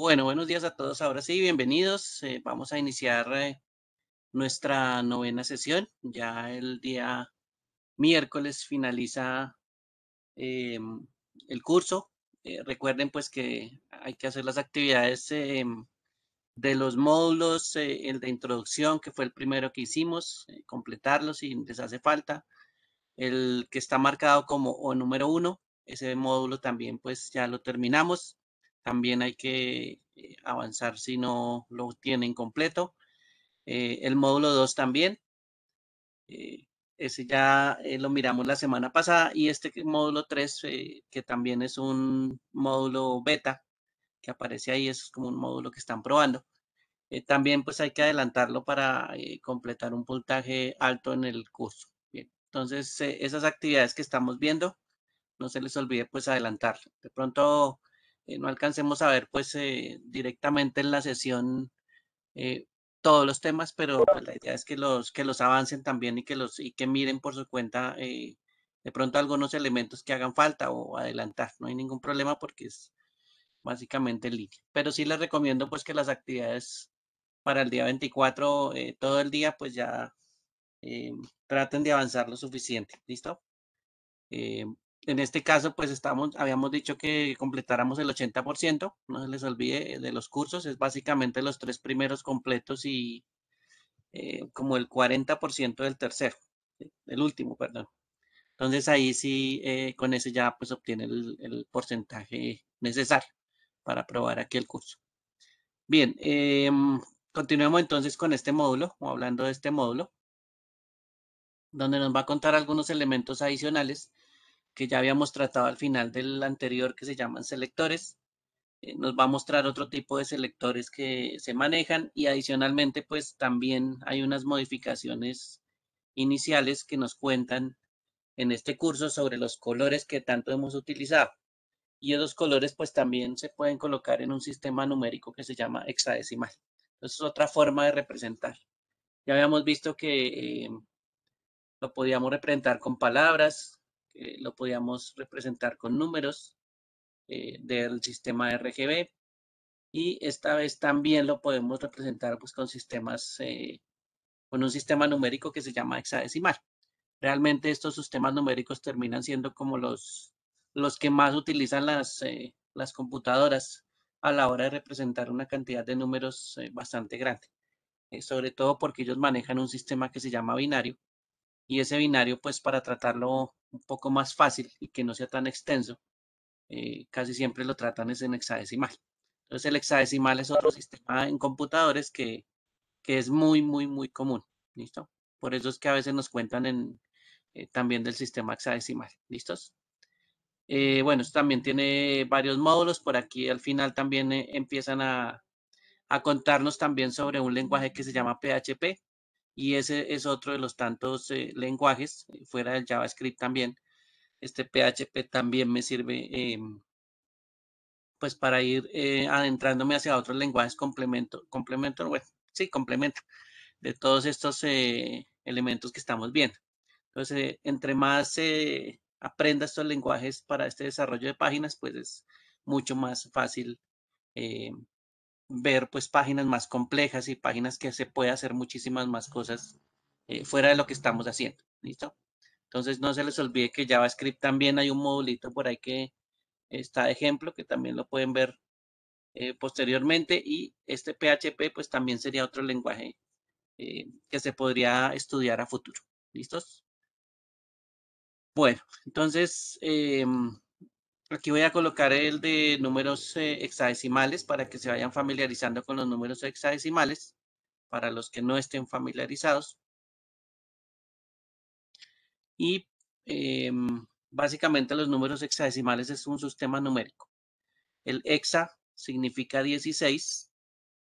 Bueno, buenos días a todos. Ahora sí, bienvenidos. Eh, vamos a iniciar eh, nuestra novena sesión. Ya el día miércoles finaliza em, el curso. Eh, recuerden pues que hay que hacer las actividades em, de los módulos, el de introducción, que fue el primero que hicimos, completarlos si les hace falta. El que está marcado como o número uno, ese módulo también pues ya lo terminamos también hay que eh, avanzar si no lo tienen completo. Eh, el módulo 2 también. Eh, ese ya eh, lo miramos la semana pasada. Y este módulo 3, que también es un módulo beta, que aparece ahí, es como un módulo que están probando. también pues hay que adelantarlo para completar un puntaje alto en el curso. entonces esas actividades que estamos viendo, no se les olvide pues adelantar. De pronto eh, no alcancemos a ver pues eh, directamente en la sesión eh, todos los temas, pero pues, la idea es que los, que los avancen también y que, los, y que miren por su cuenta de pronto algunos elementos que hagan falta o adelantar. No hay ningún problema porque es básicamente el línea. Pero sí les recomiendo pues que las actividades para el día 24, todo el día, pues ya traten de avanzar lo suficiente. ¿Listo? en este caso, pues estamos, habíamos dicho que completáramos el 80%, no se les olvide de los cursos, es básicamente los tres primeros completos y eh, como el 40% del tercero, eh, el último, perdón. Entonces ahí sí, eh, con ese ya pues obtiene el, porcentaje necesario para aprobar aquí el curso. Bien, em, continuemos entonces con este módulo, o hablando de este módulo, donde nos va a contar algunos elementos adicionales que ya habíamos tratado al final del anterior que se llaman selectores. Eh, nos va a mostrar otro tipo de selectores que se manejan y adicionalmente pues también hay unas modificaciones iniciales que nos cuentan en este curso sobre los colores que tanto hemos utilizado. Y esos colores pues también se pueden colocar en un sistema numérico que se llama hexadecimal. Entonces es otra forma de representar. Ya habíamos visto que eh, lo podíamos representar con palabras, eh, lo podíamos representar con números eh, del sistema RGB y esta vez también lo podemos representar pues, con sistemas, eh, con un sistema numérico que se llama hexadecimal. Realmente estos sistemas numéricos terminan siendo como los, los que más utilizan las, las computadoras a la hora de representar una cantidad de números bastante grande, sobre todo porque ellos manejan un sistema que se llama binario, y ese binario, pues para tratarlo un poco más fácil y que no sea tan extenso, eh, casi siempre lo tratan es en hexadecimal. Entonces el hexadecimal es otro sistema en computadores que, es muy, muy, muy común. ¿Listo? Por eso es que a veces nos cuentan en, eh, también del sistema hexadecimal. ¿Listos? Eh, bueno, esto también tiene varios módulos. Por aquí al final también empiezan a, a contarnos también sobre un lenguaje que se llama PHP y ese es otro de los tantos eh, lenguajes, eh, fuera del JavaScript también. Este PHP también me sirve em, pues para ir eh, adentrándome hacia otros lenguajes complemento, complemento, bueno, sí, complemento de todos estos elementos que estamos viendo. Entonces, entre más se aprenda estos lenguajes para este desarrollo de páginas, pues es mucho más fácil em, ver pues páginas más complejas y páginas que se puede hacer muchísimas más cosas eh, fuera de lo que estamos haciendo. ¿Listo? Entonces no se les olvide que JavaScript también hay un modulito por ahí que está de ejemplo, que también lo pueden ver eh, posteriormente. Y este PHP pues también sería otro lenguaje eh, que se podría estudiar a futuro. ¿Listos? Bueno, entonces em, Aquí voy a colocar el de números eh, hexadecimales para que se vayan familiarizando con los números hexadecimales, para los que no estén familiarizados. Y em, básicamente los números hexadecimales es un sistema numérico. El hexa significa 16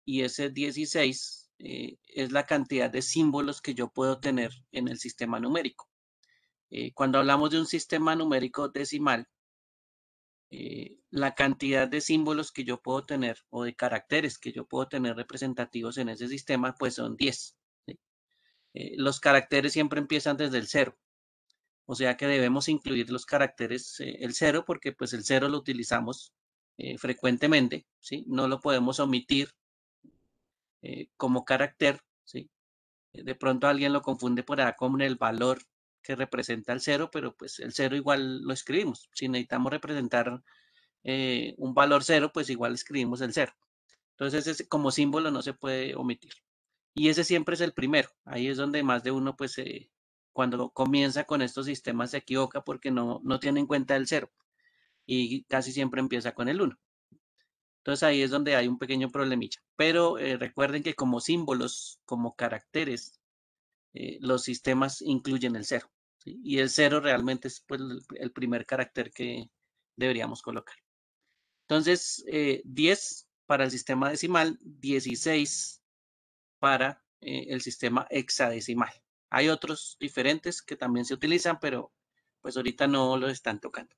y ese 16 eh, es la cantidad de símbolos que yo puedo tener en el sistema numérico. Eh, cuando hablamos de un sistema numérico decimal, eh, la cantidad de símbolos que yo puedo tener o de caracteres que yo puedo tener representativos en ese sistema, pues son 10. Eh, los caracteres siempre empiezan desde el cero, O sea que debemos incluir los caracteres, eh, el cero, porque pues el cero lo utilizamos frecuentemente, ¿sí? No lo podemos omitir como carácter, ¿sí? De pronto alguien lo confunde por acá con el valor que representa el cero, pero pues el cero igual lo escribimos. Si necesitamos representar eh, un valor cero, pues igual escribimos el cero. Entonces, ese, como símbolo no se puede omitir. Y ese siempre es el primero. Ahí es donde más de uno, pues, cuando comienza con estos sistemas se equivoca porque no, tiene en cuenta el cero. Y casi siempre empieza con el 1. Entonces ahí es donde hay un pequeño problemilla. Pero eh, recuerden que como símbolos, como caracteres, eh, los sistemas incluyen el cero. Y el cero realmente es pues, el primer carácter que deberíamos colocar. Entonces, 10 eh, para el sistema decimal, 16 para eh, el sistema hexadecimal. Hay otros diferentes que también se utilizan, pero pues ahorita no los están tocando.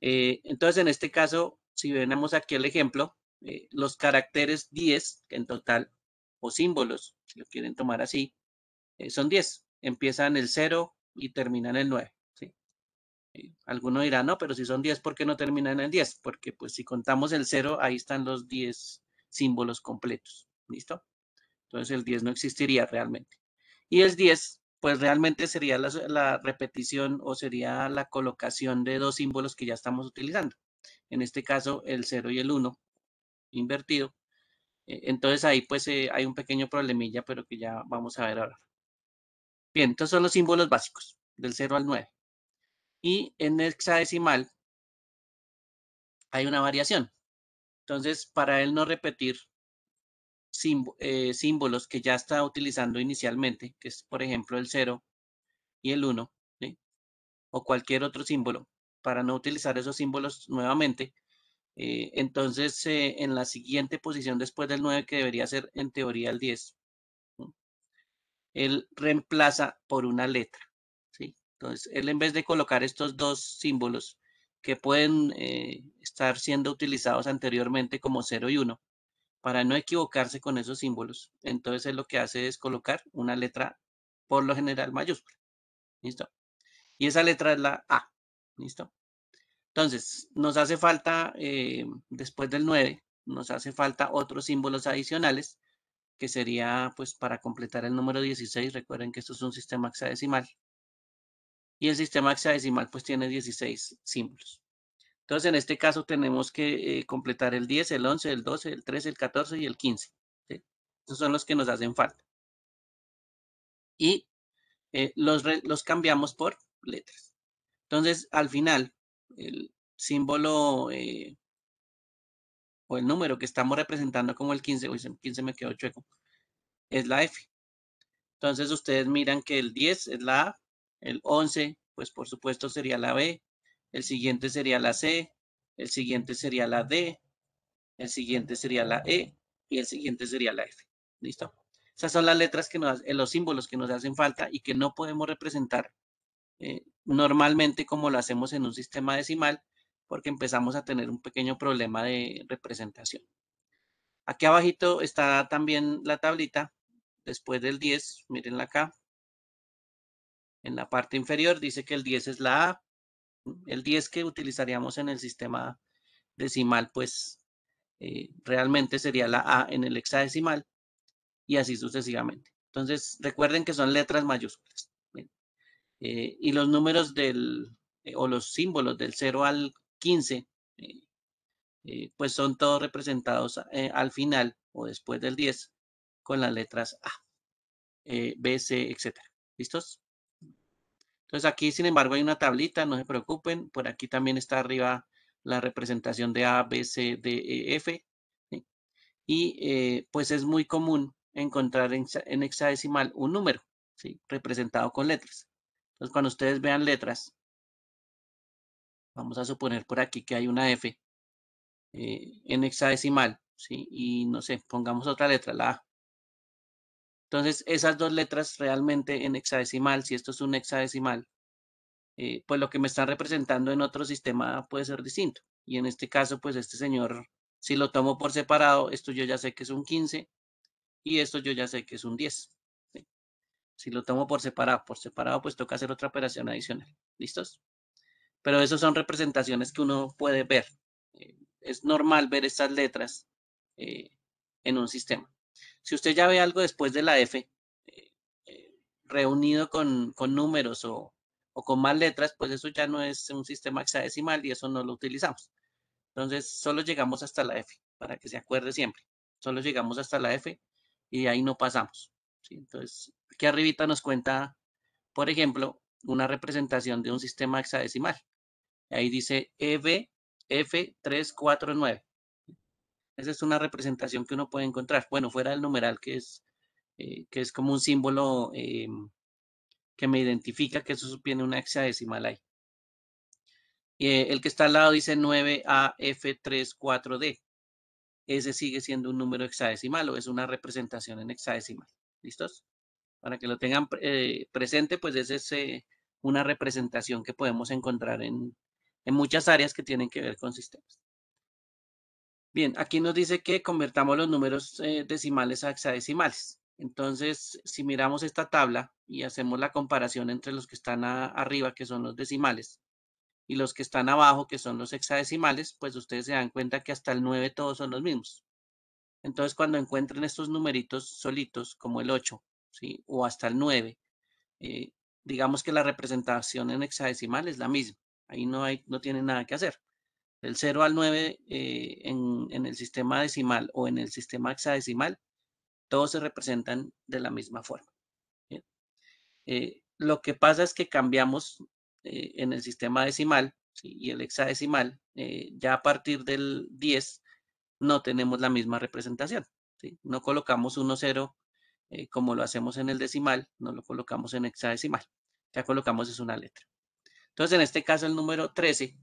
Eh, entonces, en este caso, si venemos aquí el ejemplo, los caracteres 10, en total, o símbolos, si lo quieren tomar así, son 10. Empiezan el 0, y termina en el 9. ¿sí? Alguno dirá, no, pero si son 10, ¿por qué no terminan en el 10? Porque pues si contamos el 0, ahí están los 10 símbolos completos. ¿Listo? Entonces el 10 no existiría realmente. Y el 10, pues realmente sería la, repetición o sería la colocación de dos símbolos que ya estamos utilizando. En este caso, el 0 y el 1 invertido. Eh, entonces ahí pues eh, hay un pequeño problemilla, pero que ya vamos a ver ahora. Bien, estos son los símbolos básicos, del 0 al 9. Y en hexadecimal hay una variación. Entonces, para él no repetir eh, símbolos que ya está utilizando inicialmente, que es, por ejemplo, el 0 y el 1, o cualquier otro símbolo, para no utilizar esos símbolos nuevamente, eh, entonces eh, en la siguiente posición después del 9, que debería ser en teoría el 10, él reemplaza por una letra. ¿sí? Entonces, él en vez de colocar estos dos símbolos que pueden eh, estar siendo utilizados anteriormente como 0 y 1, para no equivocarse con esos símbolos, entonces él lo que hace es colocar una letra, por lo general mayúscula. ¿Listo? Y esa letra es la A. ¿Listo? Entonces, nos hace falta, eh, después del 9, nos hace falta otros símbolos adicionales que sería pues para completar el número 16, recuerden que esto es un sistema hexadecimal. Y el sistema hexadecimal pues tiene 16 símbolos. Entonces en este caso tenemos que eh, completar el 10, el 11, el 12, el 13, el 14 y el 15. ¿sí? Esos son los que nos hacen falta. Y eh, los, los cambiamos por letras. Entonces al final el símbolo eh, o el número que estamos representando como el 15, 15 me quedó chueco, es la F. Entonces ustedes miran que el 10 es la A, el 11 pues por supuesto sería la B, el siguiente sería la C, el siguiente sería la D, el siguiente sería la E y el siguiente sería la F. ¿Listo? Esas son las letras que nos, eh, los símbolos que nos hacen falta y que no podemos representar eh, normalmente como lo hacemos en un sistema decimal, porque empezamos a tener un pequeño problema de representación. Aquí abajito está también la tablita, después del 10, mirenla acá. En la parte inferior dice que el 10 es la A, el 10 que utilizaríamos en el sistema decimal, pues eh, realmente sería la A en el hexadecimal y así sucesivamente. Entonces, recuerden que son letras mayúsculas. Eh, y los números del, eh, o los símbolos del 0 al 15, eh, eh, pues son todos representados eh, al final o después del 10 con las letras A, B, C, etc. ¿Listos? Entonces aquí, sin embargo, hay una tablita, no se preocupen. Por aquí también está arriba la representación de A, B, C, D, E, F. Y pues es muy común encontrar en, hexadecimal un número, representado con letras. Entonces, cuando ustedes vean letras Vamos a suponer por aquí que hay una F eh, en hexadecimal, ¿sí? Y no sé, pongamos otra letra, la A. Entonces, esas dos letras realmente en hexadecimal, si esto es un hexadecimal, eh, pues lo que me están representando en otro sistema puede ser distinto. Y en este caso, pues este señor, si lo tomo por separado, esto yo ya sé que es un 15 y esto yo ya sé que es un 10. Si lo tomo por separado, por separado, pues toca hacer otra operación adicional. ¿Listos? pero esas son representaciones que uno puede ver. Eh, es normal ver estas letras eh, en un sistema. Si usted ya ve algo después de la F, eh, reunido con, números o, con más letras, pues eso ya no es un sistema hexadecimal y eso no lo utilizamos. Entonces, solo llegamos hasta la F, para que se acuerde siempre. Solo llegamos hasta la F y ahí no pasamos. Entonces, aquí arribita nos cuenta, por ejemplo, una representación de un sistema hexadecimal. Ahí dice EBF349. Esa es una representación que uno puede encontrar. Bueno, fuera del numeral, que es, eh, que es como un símbolo eh, que me identifica que eso tiene una hexadecimal ahí. Y, eh, el que está al lado dice 9AF34D. Ese sigue siendo un número hexadecimal o es una representación en hexadecimal. ¿Listos? Para que lo tengan presente, pues esa es una representación que podemos encontrar en, en muchas áreas que tienen que ver con sistemas. Bien, aquí nos dice que convertamos los números eh, decimales a hexadecimales. Entonces, si miramos esta tabla y hacemos la comparación entre los que están arriba, que son los decimales, y los que están abajo, que son los hexadecimales, pues ustedes se dan cuenta que hasta el 9 todos son los mismos. Entonces, cuando encuentren estos numeritos solitos, como el 8, ¿sí? o hasta el 9, eh, digamos que la representación en hexadecimal es la misma. Ahí no, hay, no tiene nada que hacer. Del 0 al 9 eh, en, el sistema decimal o en el sistema hexadecimal, todos se representan de la misma forma. Eh, lo que pasa es que cambiamos eh, en el sistema decimal y el hexadecimal, ya a partir del 10 no tenemos la misma representación. No colocamos 1, 0 como lo hacemos en el decimal, no lo colocamos en hexadecimal. Ya colocamos es una letra. Entonces, en este caso, el número 13,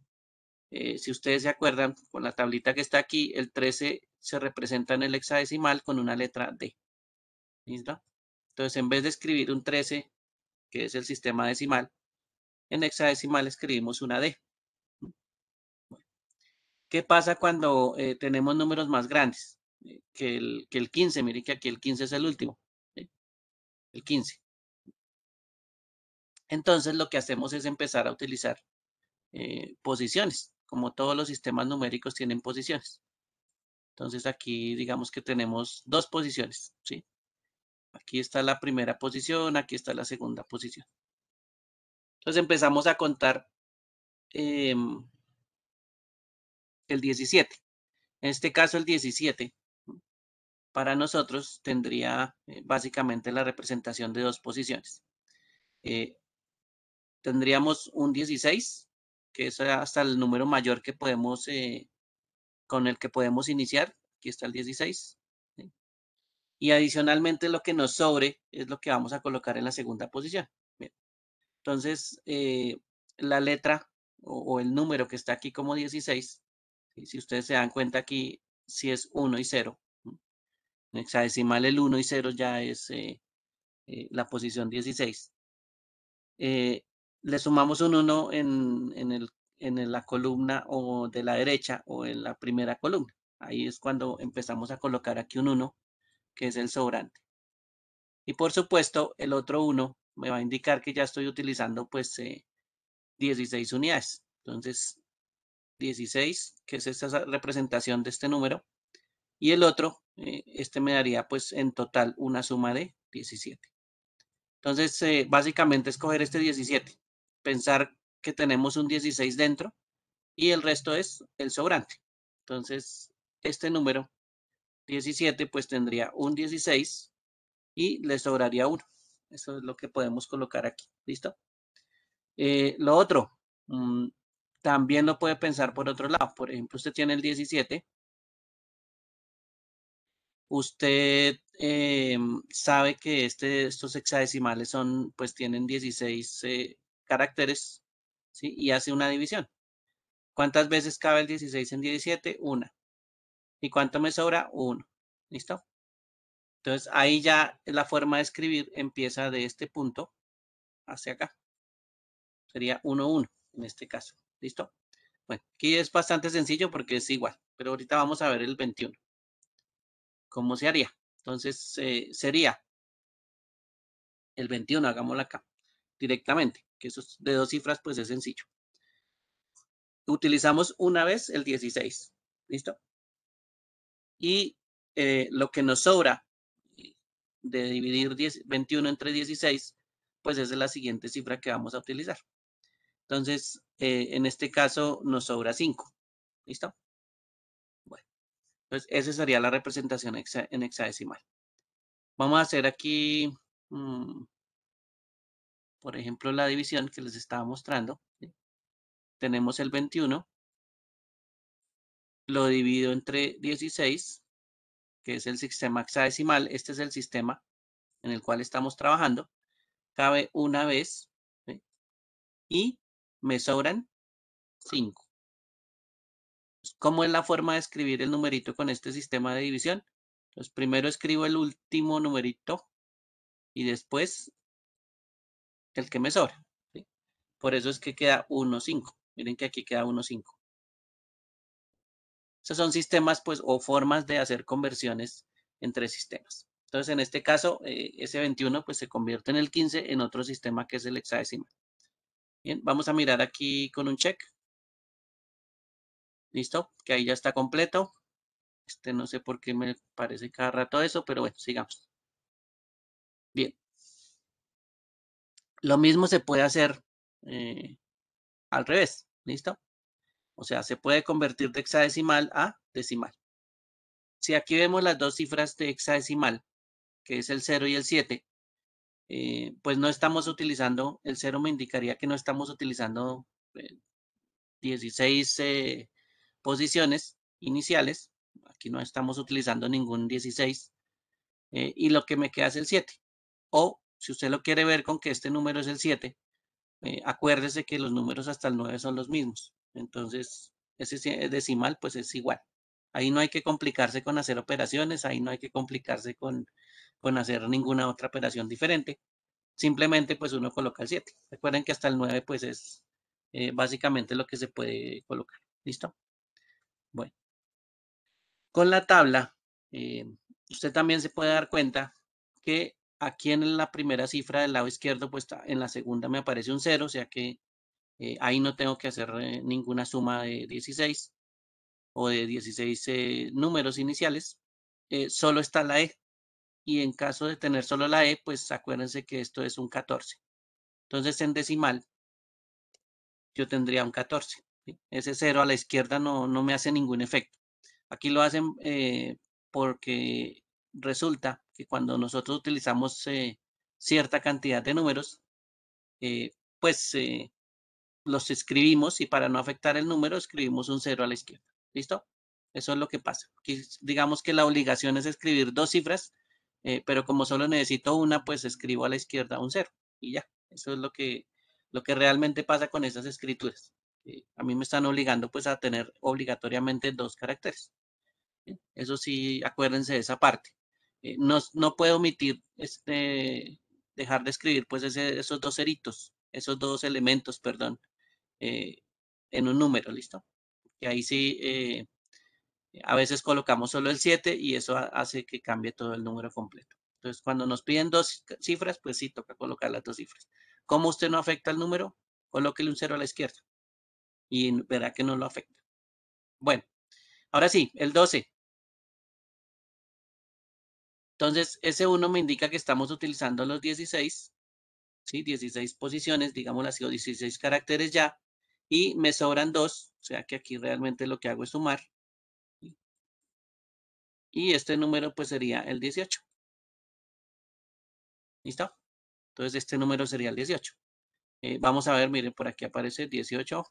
eh, si ustedes se acuerdan, con la tablita que está aquí, el 13 se representa en el hexadecimal con una letra D. ¿Listo? Entonces, en vez de escribir un 13, que es el sistema decimal, en hexadecimal escribimos una D. ¿Qué pasa cuando eh, tenemos números más grandes? Eh, que el, que el 15, Miren que aquí el 15 es el último. El 15. Entonces lo que hacemos es empezar a utilizar eh, posiciones, como todos los sistemas numéricos tienen posiciones. Entonces aquí digamos que tenemos dos posiciones, ¿sí? Aquí está la primera posición, aquí está la segunda posición. Entonces empezamos a contar em, el 17. En este caso el 17 para nosotros tendría eh, básicamente la representación de dos posiciones. Eh, tendríamos un 16, que es eh, hasta el número mayor que podemos, eh, con el que podemos iniciar. Aquí está el 16. Y adicionalmente lo que nos sobre es lo que vamos a colocar en la segunda posición. Entonces, eh, la letra o, el número que está aquí como 16, si ustedes se dan cuenta aquí, si es 1 y 0. En hexadecimal el 1 y 0 ya es la posición 16 le sumamos un 1 en, en, la columna o de la derecha o en la primera columna. Ahí es cuando empezamos a colocar aquí un 1, que es el sobrante. Y por supuesto, el otro 1 me va a indicar que ya estoy utilizando pues 16 eh, unidades. Entonces, 16, que es esta representación de este número. Y el otro, eh, este me daría pues en total una suma de 17. Entonces, eh, básicamente escoger este 17 pensar que tenemos un 16 dentro y el resto es el sobrante. Entonces, este número 17 pues tendría un 16 y le sobraría uno Eso es lo que podemos colocar aquí. ¿Listo? Eh, lo otro, mm, también lo puede pensar por otro lado. Por ejemplo, usted tiene el 17. Usted em, sabe que este, estos hexadecimales son, pues tienen 16 caracteres ¿sí? y hace una división. ¿Cuántas veces cabe el 16 en 17? Una. ¿Y cuánto me sobra? Uno. ¿Listo? Entonces ahí ya la forma de escribir empieza de este punto hacia acá. Sería 1, 1 en este caso. ¿Listo? Bueno, aquí es bastante sencillo porque es igual, pero ahorita vamos a ver el 21. ¿Cómo se haría? Entonces eh, sería el 21, hagámoslo acá, directamente que eso de dos cifras pues es sencillo. Utilizamos una vez el 16, ¿listo? Y eh, lo que nos sobra de dividir 10, 21 entre 16, pues es la siguiente cifra que vamos a utilizar. Entonces, eh, en este caso nos sobra 5, ¿listo? Bueno, entonces esa sería la representación en hexadecimal. Vamos a hacer aquí... Mm, por ejemplo, la división que les estaba mostrando, tenemos el 21, lo divido entre 16, que es el sistema hexadecimal, este es el sistema en el cual estamos trabajando, cabe una vez y me sobran 5. ¿Cómo es la forma de escribir el numerito con este sistema de división? los primero escribo el último numerito y después el que me sobra. Por eso es que queda 1,5. Miren que aquí queda 1,5. Esos son sistemas pues, o formas de hacer conversiones entre sistemas. Entonces, en este caso, eh, ese 21 pues, se convierte en el 15 en otro sistema que es el hexadecimal. Bien, vamos a mirar aquí con un check. Listo, que ahí ya está completo. Este no sé por qué me parece cada rato eso, pero bueno, sigamos. Bien, lo mismo se puede hacer eh, al revés, ¿listo? O sea, se puede convertir de hexadecimal a decimal. Si aquí vemos las dos cifras de hexadecimal, que es el 0 y el 7, eh, pues no estamos utilizando, el 0 me indicaría que no estamos utilizando 16 eh, posiciones iniciales. Aquí no estamos utilizando ningún 16. y lo que me queda es el 7. O si usted lo quiere ver con que este número es el 7, eh, acuérdese que los números hasta el 9 son los mismos. Entonces, ese eh, decimal pues es igual. Ahí no hay que complicarse con hacer operaciones, ahí no hay que complicarse con, hacer ninguna otra operación diferente. Simplemente pues uno coloca el 7. Recuerden que hasta el 9 pues es eh, básicamente lo que se puede colocar. ¿Listo? Bueno. Con la tabla, usted también se puede dar cuenta que aquí en la primera cifra del lado izquierdo, pues en la segunda me aparece un 0, o sea que eh, ahí no tengo que hacer eh, ninguna suma de 16 o de 16 eh, números iniciales, solo está la E. Y en caso de tener solo la E, pues acuérdense que esto es un 14. Entonces en decimal yo tendría un 14. Ese 0 a la izquierda no, no, me hace ningún efecto. Aquí lo hacen porque resulta que cuando nosotros utilizamos eh, cierta cantidad de números, eh, pues eh, los escribimos y para no afectar el número escribimos un cero a la izquierda. ¿Listo? Eso es lo que pasa. digamos que la obligación es escribir dos cifras, pero como solo necesito una, pues escribo a la izquierda un cero y ya. Eso es lo que, lo que realmente pasa con esas escrituras. a mí me están obligando pues a tener obligatoriamente dos caracteres. Eso sí, acuérdense de esa parte. Eh, no, puedo omitir, este, dejar de escribir pues esos dos ceritos, esos dos elementos, perdón, eh, en un número, ¿listo? Que ahí sí, eh, a veces colocamos solo el 7 y eso hace que cambie todo el número completo. Entonces, cuando nos piden dos cifras, pues sí, toca colocar las dos cifras. Como usted no afecta el número, colóquele un cero a la izquierda y verá que no lo afecta. Bueno, ahora sí, el 12. Entonces, ese 1 me indica que estamos utilizando los 16, ¿sí? 16 posiciones, digamos, así, o 16 caracteres ya, y me sobran 2, o sea que aquí realmente lo que hago es sumar. Y este número pues sería el 18. ¿Listo? Entonces, este número sería el 18. Eh, vamos a ver, miren, por aquí aparece 18.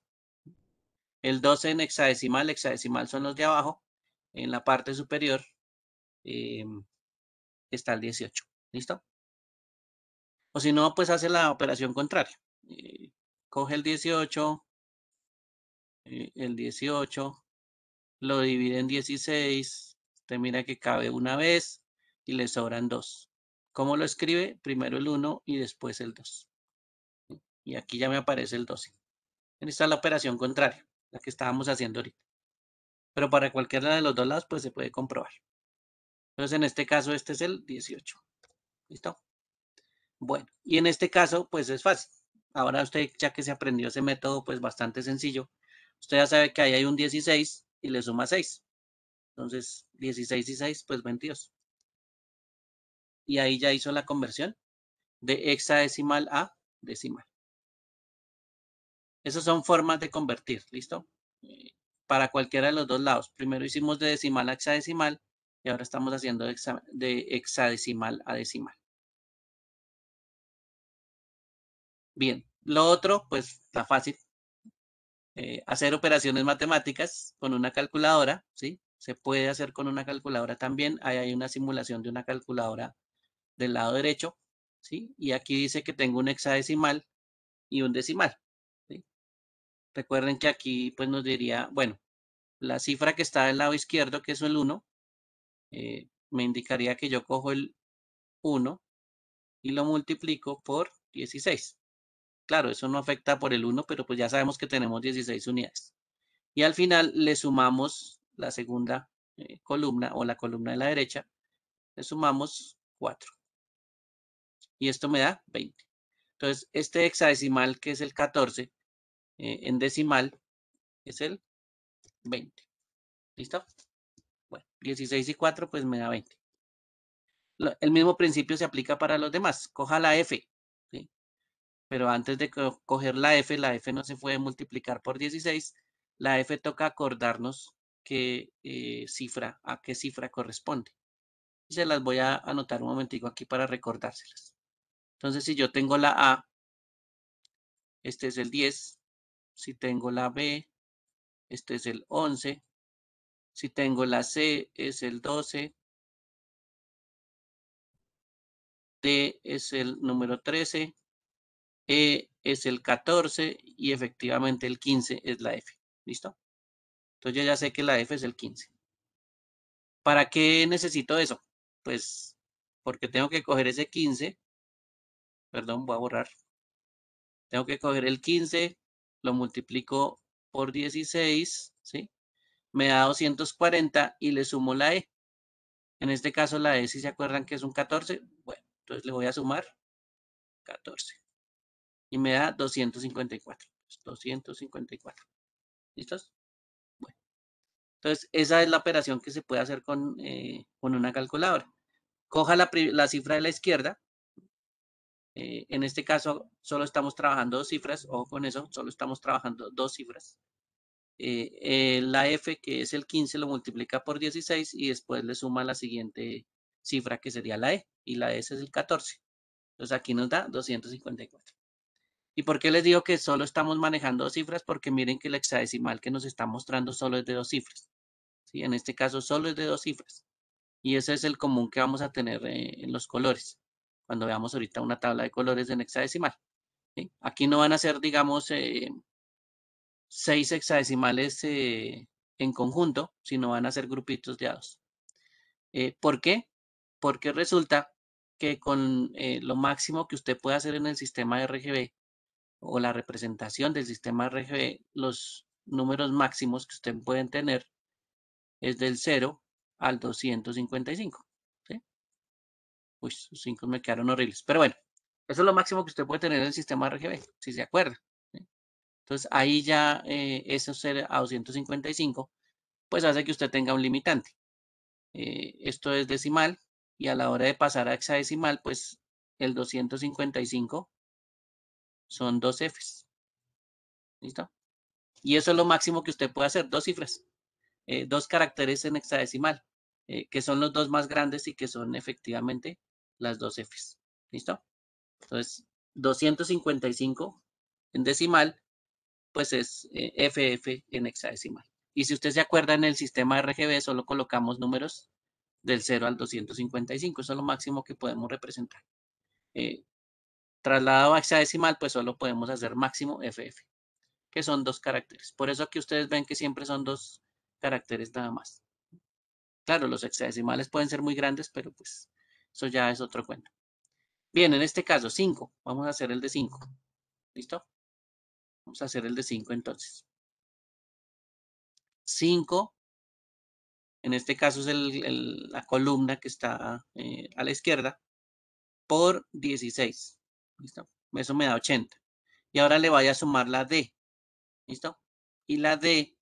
El 12 en hexadecimal, hexadecimal son los de abajo, en la parte superior. Eh, está el 18. ¿Listo? O si no, pues hace la operación contraria. Eh, coge el 18, eh, el 18, lo divide en 16, mira que cabe una vez y le sobran dos. ¿Cómo lo escribe? Primero el 1 y después el 2. Y aquí ya me aparece el 12. Esta es la operación contraria, la que estábamos haciendo ahorita. Pero para cualquiera de los dos lados, pues se puede comprobar. Entonces, en este caso, este es el 18. ¿Listo? Bueno, y en este caso, pues es fácil. Ahora usted, ya que se aprendió ese método, pues bastante sencillo, usted ya sabe que ahí hay un 16 y le suma 6. Entonces, 16 y 6, pues 22. Y ahí ya hizo la conversión de hexadecimal a decimal. Esas son formas de convertir, ¿listo? Eh, para cualquiera de los dos lados. Primero hicimos de decimal a hexadecimal y ahora estamos haciendo de hexadecimal a decimal. Bien, lo otro, pues está fácil. Eh, hacer operaciones matemáticas con una calculadora, ¿sí? Se puede hacer con una calculadora también. Ahí hay una simulación de una calculadora del lado derecho, ¿sí? Y aquí dice que tengo un hexadecimal y un decimal, ¿sí? Recuerden que aquí, pues, nos diría, bueno, la cifra que está del lado izquierdo, que es el 1, eh, me indicaría que yo cojo el 1 y lo multiplico por 16. Claro, eso no afecta por el 1, pero pues ya sabemos que tenemos 16 unidades. Y al final le sumamos la segunda eh, columna o la columna de la derecha, le sumamos 4. Y esto me da 20. Entonces, este hexadecimal que es el 14, eh, en decimal es el 20. ¿Listo? 16 y 4, pues me da 20. El mismo principio se aplica para los demás. Coja la F. Pero antes de coger la F, la F no se puede multiplicar por 16. La F toca acordarnos qué eh, cifra, a qué cifra corresponde. Y se las voy a anotar un momentico aquí para recordárselas. Entonces, si yo tengo la A, este es el 10. Si tengo la B, este es el 11. Si tengo la C es el 12. D es el número 13. E es el 14 y efectivamente el 15 es la F. ¿Listo? Entonces yo ya sé que la F es el 15. ¿Para qué necesito eso? Pues porque tengo que coger ese 15. Perdón, voy a borrar. Tengo que coger el 15, lo multiplico por 16, ¿sí? me da 240 y le sumo la E. En este caso la E, si se acuerdan que es un 14, bueno, entonces le voy a sumar 14. Y me da 254. 254. Pues, ¿Listos? Bueno. Entonces, esa es la operación que se puede hacer con, eh, con una calculadora. Coja la, cifra de la izquierda. Eh, en este caso, solo estamos trabajando dos cifras. Ojo con eso, solo estamos trabajando dos cifras. Eh, eh, la F, que es el 15, lo multiplica por 16 y después le suma la siguiente cifra, que sería la E, y la S es el 14. Entonces aquí nos da 254. ¿Y por qué les digo que solo estamos manejando dos cifras? Porque miren que el hexadecimal que nos está mostrando solo es de dos cifras. ¿sí? En este caso solo es de dos cifras. Y ese es el común que vamos a tener eh, en los colores, cuando veamos ahorita una tabla de colores en hexadecimal. Aquí no van a ser, digamos, seis hexadecimales eh, en conjunto, sino van a ser grupitos de a dos. Eh, ¿Por qué? Porque resulta que con eh, lo máximo que usted puede hacer en el sistema RGB o la representación del sistema RGB, los números máximos que usted pueden tener es del 0 al 255. Uy, los 5 me quedaron horribles. Pero bueno, eso es lo máximo que usted puede tener en el sistema RGB, si se acuerda. Entonces ahí ya eh, eso ser a 255, pues hace que usted tenga un limitante. Eh, esto es decimal y a la hora de pasar a hexadecimal, pues el 255 son dos Fs. ¿Listo? Y eso es lo máximo que usted puede hacer, dos cifras, eh, dos caracteres en hexadecimal, que son los dos más grandes y que son efectivamente las dos Fs. ¿Listo? Entonces, 255 en decimal pues es FF eh, en hexadecimal. Y si usted se acuerda, en el sistema RGB solo colocamos números del 0 al 255, eso es lo máximo que podemos representar. Eh, trasladado a hexadecimal, pues solo podemos hacer máximo FF, que son dos caracteres. Por eso aquí ustedes ven que siempre son dos caracteres nada más. Claro, los hexadecimales pueden ser muy grandes, pero pues eso ya es otro cuento. Bien, en este caso 5, vamos a hacer el de 5. ¿Listo? Vamos a hacer el de 5 entonces. 5. En este caso es la columna que está eh, a la izquierda por 16. ¿Listo? Eso me da 80. Y ahora le voy a sumar la D. ¿Listo? Y la D,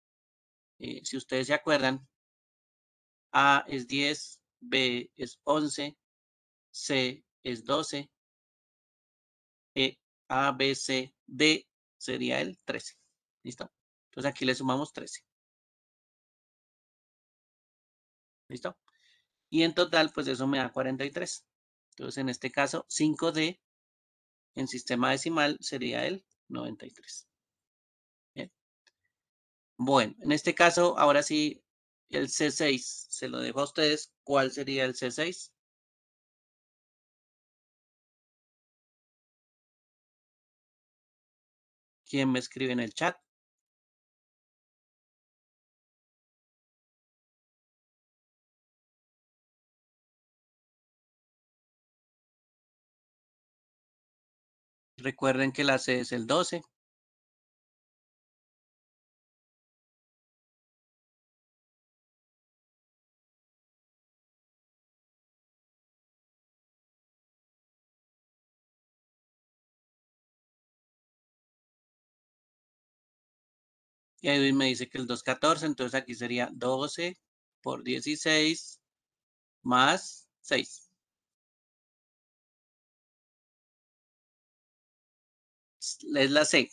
eh, si ustedes se acuerdan, A es 10, B es 11, C es 12, E, A, B, C, D sería el 13. ¿Listo? Entonces aquí le sumamos 13. ¿Listo? Y en total, pues eso me da 43. Entonces en este caso, 5D en sistema decimal sería el 93. Bien. Bueno, en este caso, ahora sí, el C6, se lo dejo a ustedes. ¿Cuál sería el C6? ¿Quién me escribe en el chat. Recuerden que la C es el 12. Y ahí me dice que el 2, 14, entonces aquí sería 12 por 16 más 6. Es la C.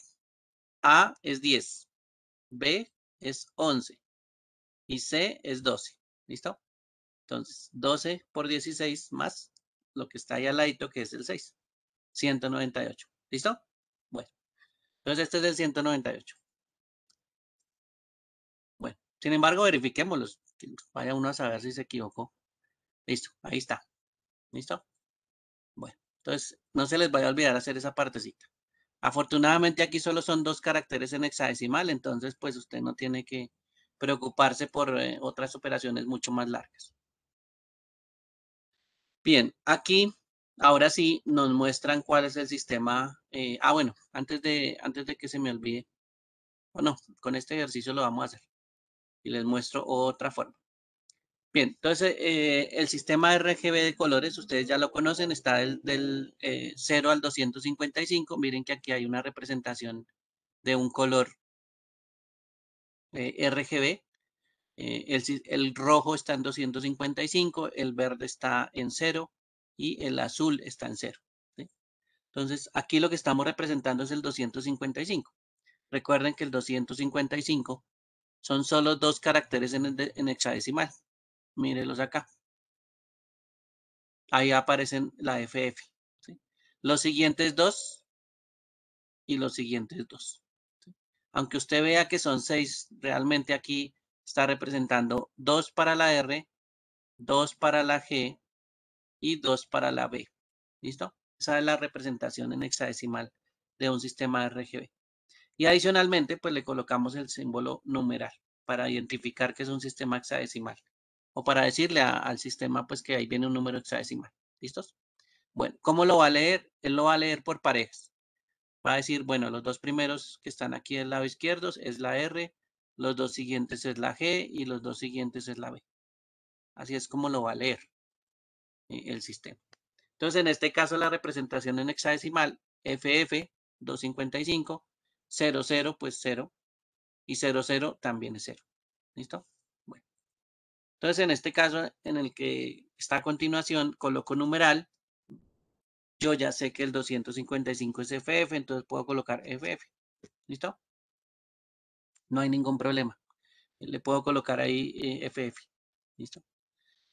A es 10. B es 11. Y C es 12. ¿Listo? Entonces, 12 por 16 más lo que está ahí al ladito, que es el 6. 198. ¿Listo? Bueno. Entonces, este es el 198. Sin embargo, verifiquémoslos. Vaya uno a saber si se equivocó. Listo, ahí está. ¿Listo? Bueno, entonces no se les vaya a olvidar hacer esa partecita. Afortunadamente aquí solo son dos caracteres en hexadecimal, entonces pues usted no tiene que preocuparse por eh, otras operaciones mucho más largas. Bien, aquí ahora sí nos muestran cuál es el sistema. Eh, ah, bueno, antes de, antes de que se me olvide, bueno, con este ejercicio lo vamos a hacer y les muestro otra forma. Bien, entonces eh, el sistema RGB de colores, ustedes ya lo conocen, está del, 0 eh, al 255. Miren que aquí hay una representación de un color eh, RGB. El, rojo está en 255, el verde está en 0 y el azul está en 0. Entonces aquí lo que estamos representando es el 255. Recuerden que el 255 son solo dos caracteres en, hexadecimal. Mírelos acá. Ahí aparecen la FF. Los siguientes dos y los siguientes dos. Aunque usted vea que son seis, realmente aquí está representando dos para la R, dos para la G y dos para la B. ¿Listo? Esa es la representación en hexadecimal de un sistema RGB. Y adicionalmente, pues le colocamos el símbolo numeral para identificar que es un sistema hexadecimal o para decirle al sistema pues que ahí viene un número hexadecimal. ¿Listos? Bueno, ¿cómo lo va a leer? Él lo va a leer por parejas. Va a decir, bueno, los dos primeros que están aquí del lado izquierdo es la R, los dos siguientes es la G y los dos siguientes es la B. Así es como lo va a leer eh, el sistema. Entonces, en este caso, la representación en hexadecimal FF255 0, 0, pues 0. Y 0, 0 también es 0. ¿Listo? Bueno. Entonces, en este caso, en el que está a continuación, coloco numeral. Yo ya sé que el 255 es FF, entonces puedo colocar FF. ¿Listo? No hay ningún problema. Le puedo colocar ahí FF. Eh, ¿Listo?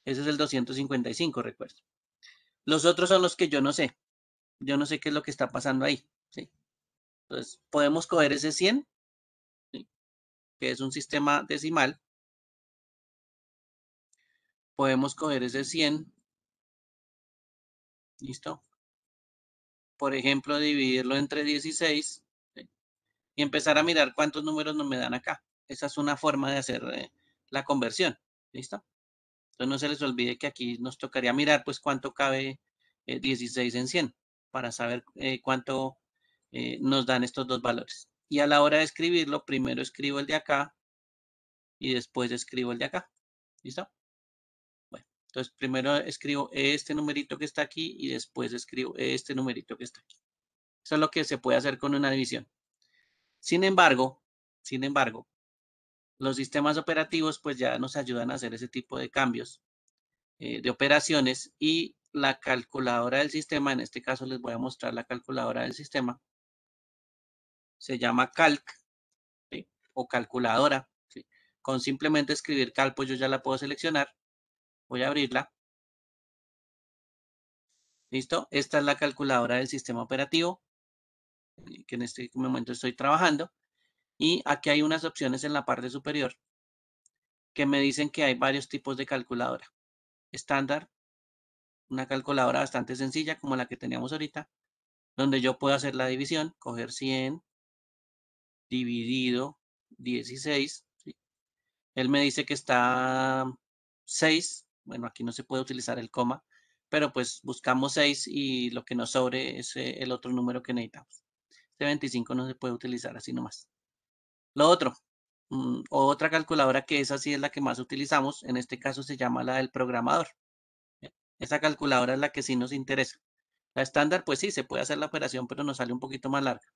Ese es el 255, recuerdo. Los otros son los que yo no sé. Yo no sé qué es lo que está pasando ahí. ¿sí? Entonces, pues, podemos coger ese 100, que es un sistema decimal. Podemos coger ese 100. ¿Listo? Por ejemplo, dividirlo entre 16 y empezar a mirar cuántos números nos me dan acá. Esa es una forma de hacer eh, la conversión. ¿Listo? Entonces, no se les olvide que aquí nos tocaría mirar pues cuánto cabe 16 eh, en 100 para saber eh, cuánto eh, nos dan estos dos valores. Y a la hora de escribirlo, primero escribo el de acá y después escribo el de acá. ¿Listo? Bueno, entonces primero escribo este numerito que está aquí y después escribo este numerito que está aquí. Eso es lo que se puede hacer con una división. Sin embargo, sin embargo, los sistemas operativos pues ya nos ayudan a hacer ese tipo de cambios eh, de operaciones y la calculadora del sistema, en este caso les voy a mostrar la calculadora del sistema, se llama calc o calculadora. Con simplemente escribir cal, pues yo ya la puedo seleccionar. Voy a abrirla. ¿Listo? Esta es la calculadora del sistema operativo eh, que en este momento estoy trabajando. Y aquí hay unas opciones en la parte superior que me dicen que hay varios tipos de calculadora. Estándar, una calculadora bastante sencilla como la que teníamos ahorita, donde yo puedo hacer la división, coger 100, dividido 16. Él me dice que está 6. Bueno, aquí no se puede utilizar el coma, pero pues buscamos 6 y lo que nos sobre es eh, el otro número que necesitamos. Este 25 no se puede utilizar así nomás. Lo otro, mm, otra calculadora que esa sí es la que más utilizamos, en este caso se llama la del programador. E, esa calculadora es la que sí nos interesa. La estándar, pues sí, se puede hacer la operación, pero nos sale un poquito más larga.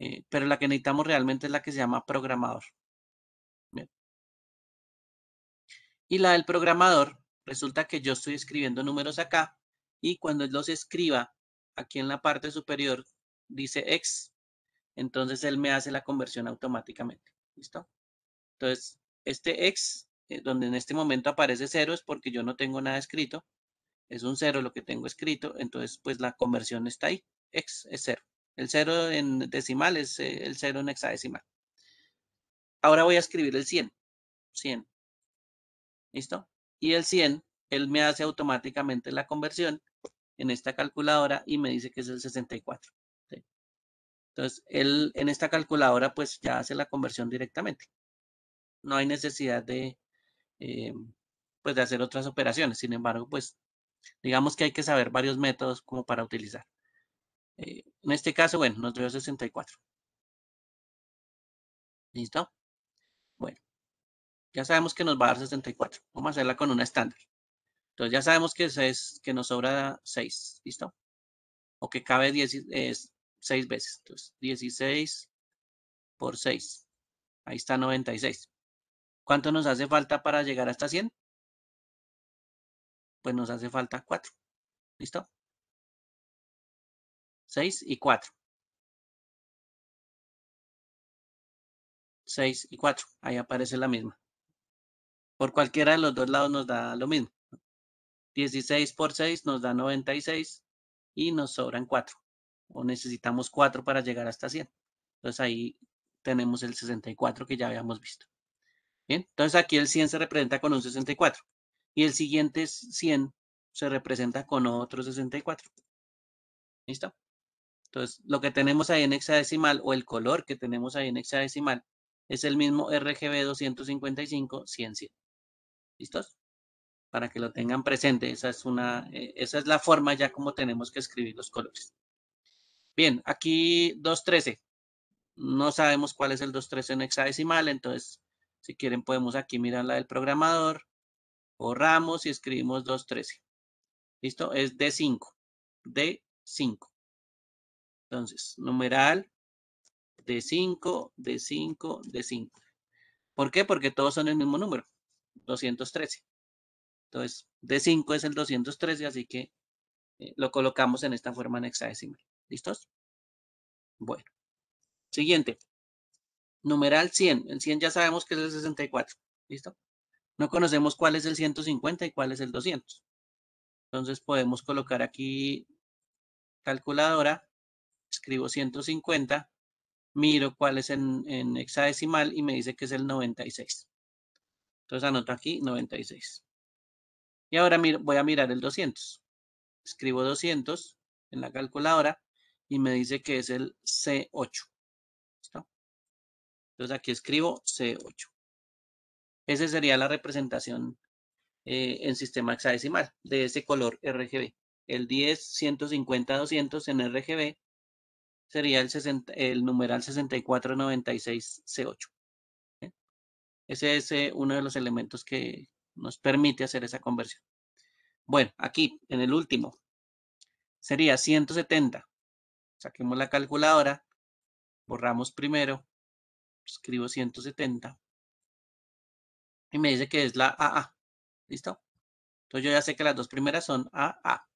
Eh, pero la que necesitamos realmente es la que se llama programador. Y la del programador, resulta que yo estoy escribiendo números acá y cuando él los escriba aquí en la parte superior dice X, entonces él me hace la conversión automáticamente. ¿Listo? Entonces, este X, eh, donde en este momento aparece cero, es porque yo no tengo nada escrito. Es un cero lo que tengo escrito, entonces pues la conversión está ahí. X es cero. El cero en decimal es eh, el cero en hexadecimal. Ahora voy a escribir el 100. 100. ¿Listo? Y el 100, él me hace automáticamente la conversión en esta calculadora y me dice que es el 64. Entonces, él en esta calculadora pues ya hace la conversión directamente. No hay necesidad de, eh, pues, de hacer otras operaciones. Sin embargo, pues digamos que hay que saber varios métodos como para utilizar. Eh, en este caso, bueno, nos dio 64. ¿Listo? Bueno, ya sabemos que nos va a dar 64. Vamos a hacerla con una estándar. Entonces ya sabemos que, es, que nos sobra 6, ¿listo? O que cabe 6 veces. Entonces, 16 por 6. Ahí está 96. ¿Cuánto nos hace falta para llegar hasta 100? Pues nos hace falta 4. ¿Listo? 6 y 4. 6 y 4. Ahí aparece la misma. Por cualquiera de los dos lados nos da lo mismo. 16 por 6 nos da 96 y nos sobran 4. O necesitamos 4 para llegar hasta 100. Entonces ahí tenemos el 64 que ya habíamos visto. Bien, entonces aquí el 100 se representa con un 64 y el siguiente 100 se representa con otro 64. ¿Listo? Entonces, lo que tenemos ahí en hexadecimal o el color que tenemos ahí en hexadecimal es el mismo RGB 255 100 ¿Listos? Para que lo tengan presente, esa es, una, eh, esa es la forma ya como tenemos que escribir los colores. Bien, aquí 213. No sabemos cuál es el 213 en hexadecimal, entonces si quieren podemos aquí mirar la del programador, borramos y escribimos 213. ¿Listo? Es D5, D5. Entonces, numeral de 5, de 5, de 5. ¿Por qué? Porque todos son el mismo número, 213. Entonces, de 5 es el 213, así que eh, lo colocamos en esta forma en hexadecimal. ¿Listos? Bueno. Siguiente. Numeral 100. El 100 ya sabemos que es el 64. ¿Listo? No conocemos cuál es el 150 y cuál es el 200. Entonces podemos colocar aquí calculadora escribo 150, miro cuál es en, hexadecimal y me dice que es el 96. Entonces anoto aquí 96. Y ahora voy a mirar el 200. Escribo 200 en la calculadora y me dice que es el C8. ¿Listo? Entonces aquí escribo C8. Esa sería la representación eh, en sistema hexadecimal de ese color RGB. El 10, 150, 200 en RGB sería el, numeral 6496C8. 8 ¿eh? Ese es eh, uno de los elementos que nos permite hacer esa conversión. Bueno, aquí, en el último, sería 170. Saquemos la calculadora, borramos primero, escribo 170. Y me dice que es la AA. ¿Listo? Entonces yo ya sé que las dos primeras son AA.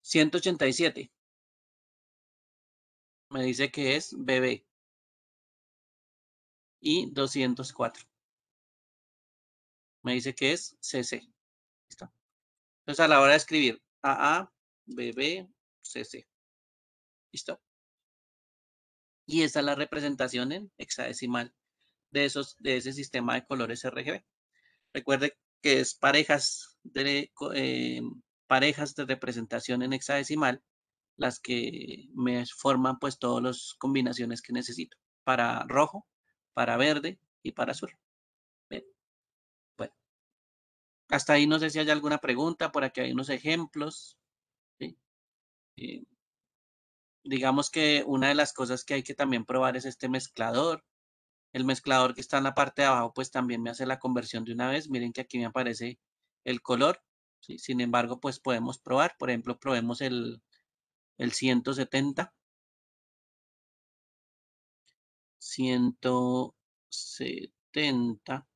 187 me dice que es BB. Y 204. Me dice que es CC. ¿Listo? Entonces a la hora de escribir AA, BB, CC. ¿Listo? Y esa es la representación en hexadecimal de, esos, de ese sistema de colores RGB. Recuerde que es parejas de, eh, parejas de representación en hexadecimal las que me forman pues todas las combinaciones que necesito para rojo, para verde y para azul. Bueno, hasta ahí no sé si hay alguna pregunta, por aquí hay unos ejemplos. Eh, digamos que una de las cosas que hay que también probar es este mezclador. El mezclador que está en la parte de abajo pues también me hace la conversión de una vez. Miren que aquí me aparece el color. Sin embargo, pues podemos probar. Por ejemplo, probemos el, el 170. 170.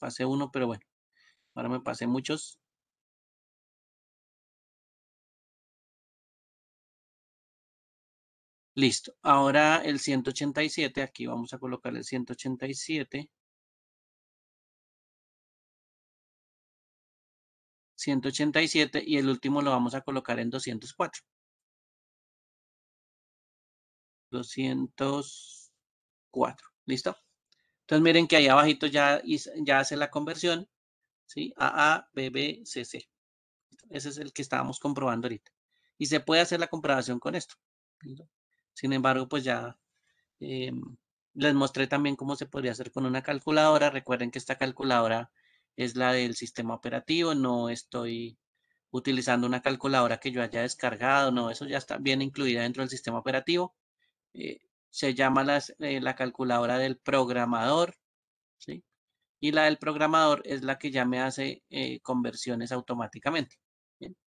Pasé uno, pero bueno, ahora me pasé muchos. Listo. Ahora el 187, aquí vamos a colocar el 187. 187 y el último lo vamos a colocar en 204. 204. ¿Listo? Entonces miren que ahí abajito ya, ya hace la conversión. ¿Sí? B, BB, C. Ese es el que estábamos comprobando ahorita. Y se puede hacer la comprobación con esto. Sin embargo, pues ya em, les mostré también cómo se podría hacer con una calculadora. Recuerden que esta calculadora es la del sistema operativo, no estoy utilizando una calculadora que yo haya descargado, no, eso ya está bien incluida dentro del sistema operativo. Eh, se llama eh, la calculadora del programador, ¿sí? Y la del programador es la que ya me hace eh, conversiones automáticamente.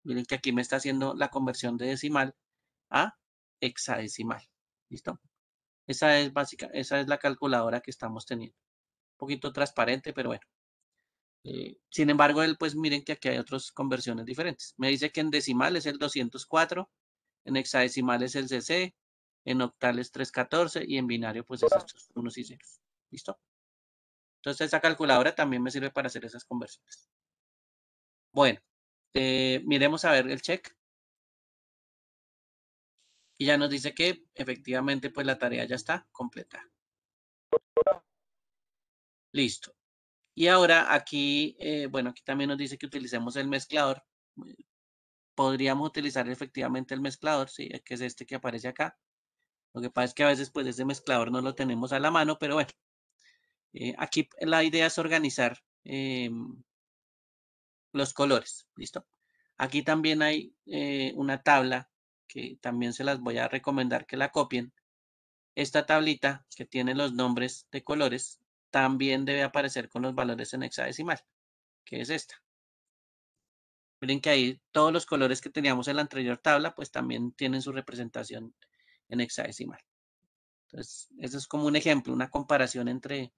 Miren que aquí me está haciendo la conversión de decimal a hexadecimal, ¿listo? Esa es, básica, esa es la calculadora que estamos teniendo. Un poquito transparente, pero bueno. Eh, sin embargo, él, pues miren que aquí hay otras conversiones diferentes. Me dice que en decimal es el 204, en hexadecimal es el CC, en octal es 314 y en binario pues es estos unos y ceros. ¿Listo? Entonces esa calculadora también me sirve para hacer esas conversiones. Bueno, eh, miremos a ver el check. Y ya nos dice que efectivamente pues la tarea ya está completa. Listo. Y ahora aquí, eh, bueno, aquí también nos dice que utilicemos el mezclador. Eh, podríamos utilizar efectivamente el mezclador, ¿sí? Eh, que es este que aparece acá. Lo que pasa es que a veces pues ese mezclador no lo tenemos a la mano, pero bueno. aquí la idea es organizar em, los colores, ¿listo? Aquí también hay una tabla que también se las voy a recomendar que la copien. Esta tablita que tiene los nombres de colores, también debe aparecer con los valores en hexadecimal, que es esta. Miren que ahí todos los colores que teníamos en la anterior tabla, pues también tienen su representación en hexadecimal. Entonces, eso es como un ejemplo, una comparación entre,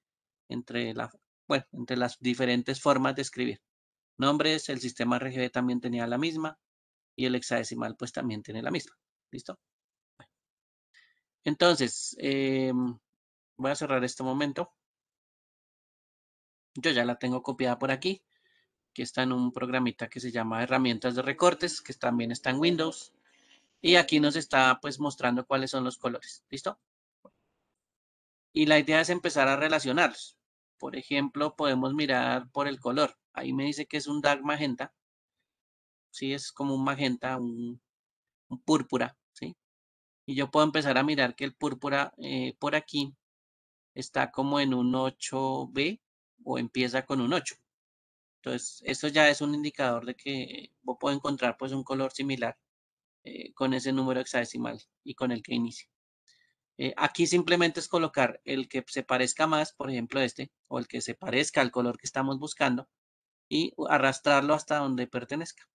entre, la, entre las diferentes formas de escribir. Nombres, el sistema RGB también tenía la misma y el hexadecimal pues también tiene la misma. ¿Listo? Entonces, em, voy a cerrar este momento. Yo ya la tengo copiada por aquí, que está en un programita que se llama herramientas de recortes, que también está en Windows. Y aquí nos está pues mostrando cuáles son los colores. ¿Listo? Y la idea es empezar a relacionarlos. Por ejemplo, podemos mirar por el color. Ahí me dice que es un dark magenta. Sí, es como un magenta, un, púrpura, ¿sí? Y yo puedo empezar a mirar que el púrpura eh, por aquí está como en un 8B, o empieza con un 8. Entonces, esto ya es un indicador de que puedo encontrar pues un color similar eh, con ese número hexadecimal y con el que inicia. Eh, aquí simplemente es colocar el que se parezca más, por ejemplo este, o el que se parezca al color que estamos buscando y arrastrarlo hasta donde pertenezca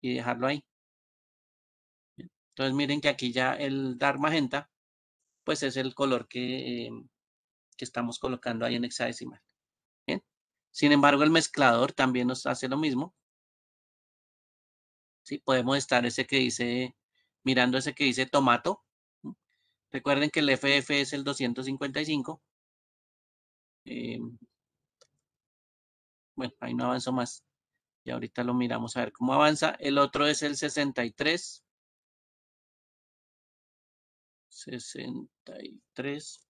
y dejarlo ahí. Entonces miren que aquí ya el dar magenta pues es el color que, em, que estamos colocando ahí en hexadecimal. Sin embargo, el mezclador también nos hace lo mismo. ¿Sí? Podemos estar ese que dice, mirando ese que dice tomato. Recuerden que el FF es el 255. Eh, bueno, ahí no avanzó más. Y ahorita lo miramos a ver cómo avanza. El otro es el 63. 63.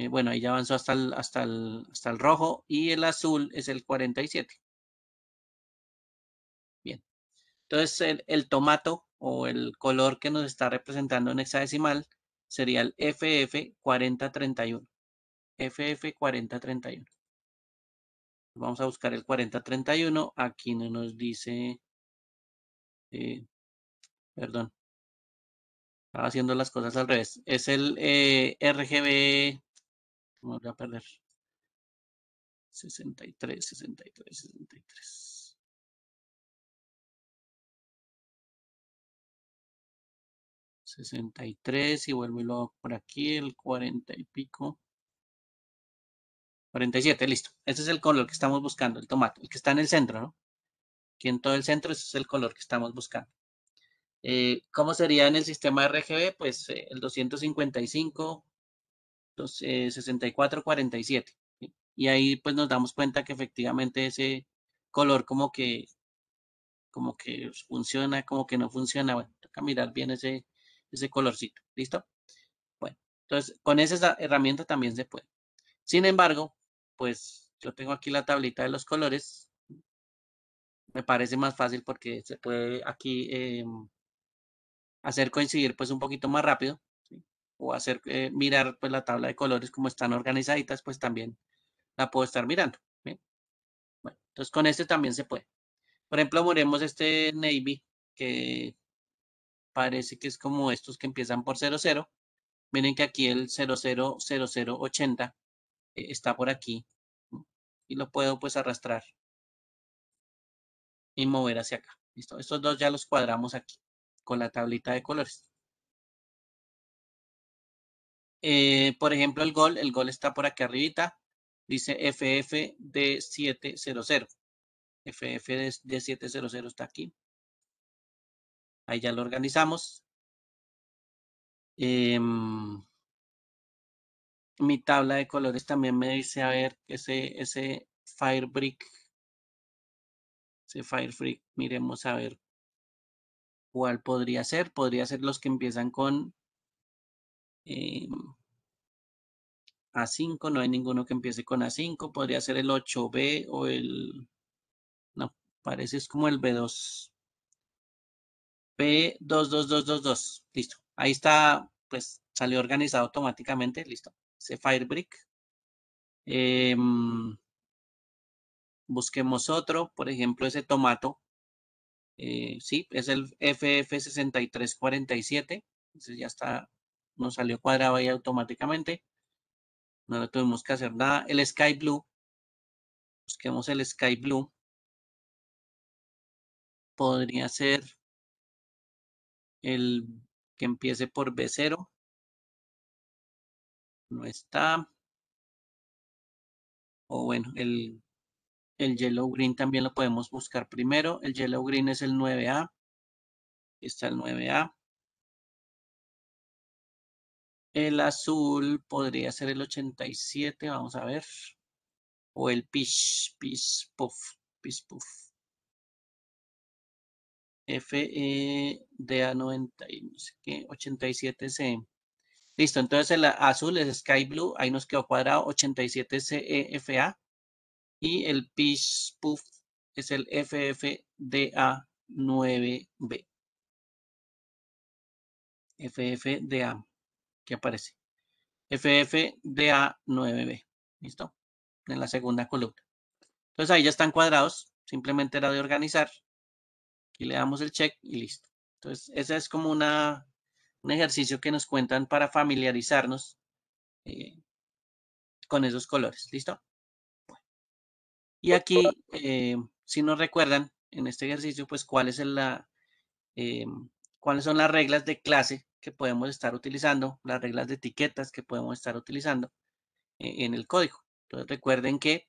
Eh, bueno, ahí ya avanzó hasta el, hasta, hasta el rojo y el azul es el 47. Bien. Entonces, el, el tomato o el color que nos está representando en hexadecimal sería el FF4031. FF4031. Vamos a buscar el 4031. Aquí no nos dice... Eh, perdón. Estaba haciendo las cosas al revés. Es el eh, RGB me voy a perder. 63, 63, 63. 63 y vuelvo y lo por aquí, el 40 y pico. 47, listo. Ese es el color que estamos buscando, el tomate, el que está en el centro, ¿no? Aquí en todo el centro, ese es el color que estamos buscando. Eh, ¿Cómo sería en el sistema RGB? Pues eh, el 255 6447. Eh, y ahí pues nos damos cuenta que efectivamente ese color como que como que funciona, como que no funciona. Bueno, toca mirar bien ese, ese colorcito. ¿Listo? Bueno, entonces con esa herramienta también se puede. Sin embargo, pues yo tengo aquí la tablita de los colores. Me parece más fácil porque se puede aquí em, hacer coincidir pues un poquito más rápido o hacer eh, mirar pues la tabla de colores como están organizaditas, pues también la puedo estar mirando. entonces con este también se puede. Por ejemplo, miremos este Navy que parece que es como estos que empiezan por 00. Miren que aquí el 000080 eh, está por aquí y lo puedo pues arrastrar y mover hacia acá. ¿Listo? Estos dos ya los cuadramos aquí con la tablita de colores. Eh, por ejemplo, el gol, el gol está por aquí arribita, dice ffd 700. FF de 700 está aquí. Ahí ya lo organizamos. Em, mi tabla de colores también me dice, a ver, ese, ese Firebrick, ese Firebrick, miremos a ver cuál podría ser. Podría ser los que empiezan con eh, A5, no hay ninguno que empiece con A5, podría ser el 8B o el... No, parece es como el B2. B22222, listo. Ahí está, pues salió organizado automáticamente, listo. Ese Firebrick. Em, busquemos otro, por ejemplo, ese tomato. Eh, sí, es el FF6347. Entonces ya está nos salió cuadrado ahí automáticamente. No le tuvimos que hacer nada. El Sky Blue. Busquemos el Sky Blue. Podría ser el que empiece por B0. No está. O bueno, el, el Yellow Green también lo podemos buscar primero. El Yellow Green es el 9A. está el 9A. El azul podría ser el 87, vamos a ver. O el pish, pish, puff, pish, puff. FDA e, 90, no sé qué, 87C. Listo, entonces el azul es Sky Blue, ahí nos quedó cuadrado 87CEFA. E, y el pish, puff es el FFDA 9B. FFDA que aparece. FFDA9B. ¿Listo? En la segunda columna. Entonces ahí ya están cuadrados. Simplemente era de organizar. Y le damos el check y listo. Entonces, ese es como una, un ejercicio que nos cuentan para familiarizarnos eh, con esos colores. ¿Listo? Y aquí, eh, si nos recuerdan en este ejercicio, pues cuál es eh, cuáles son las reglas de clase que podemos estar utilizando, las reglas de etiquetas que podemos estar utilizando e-, en el código. Entonces recuerden que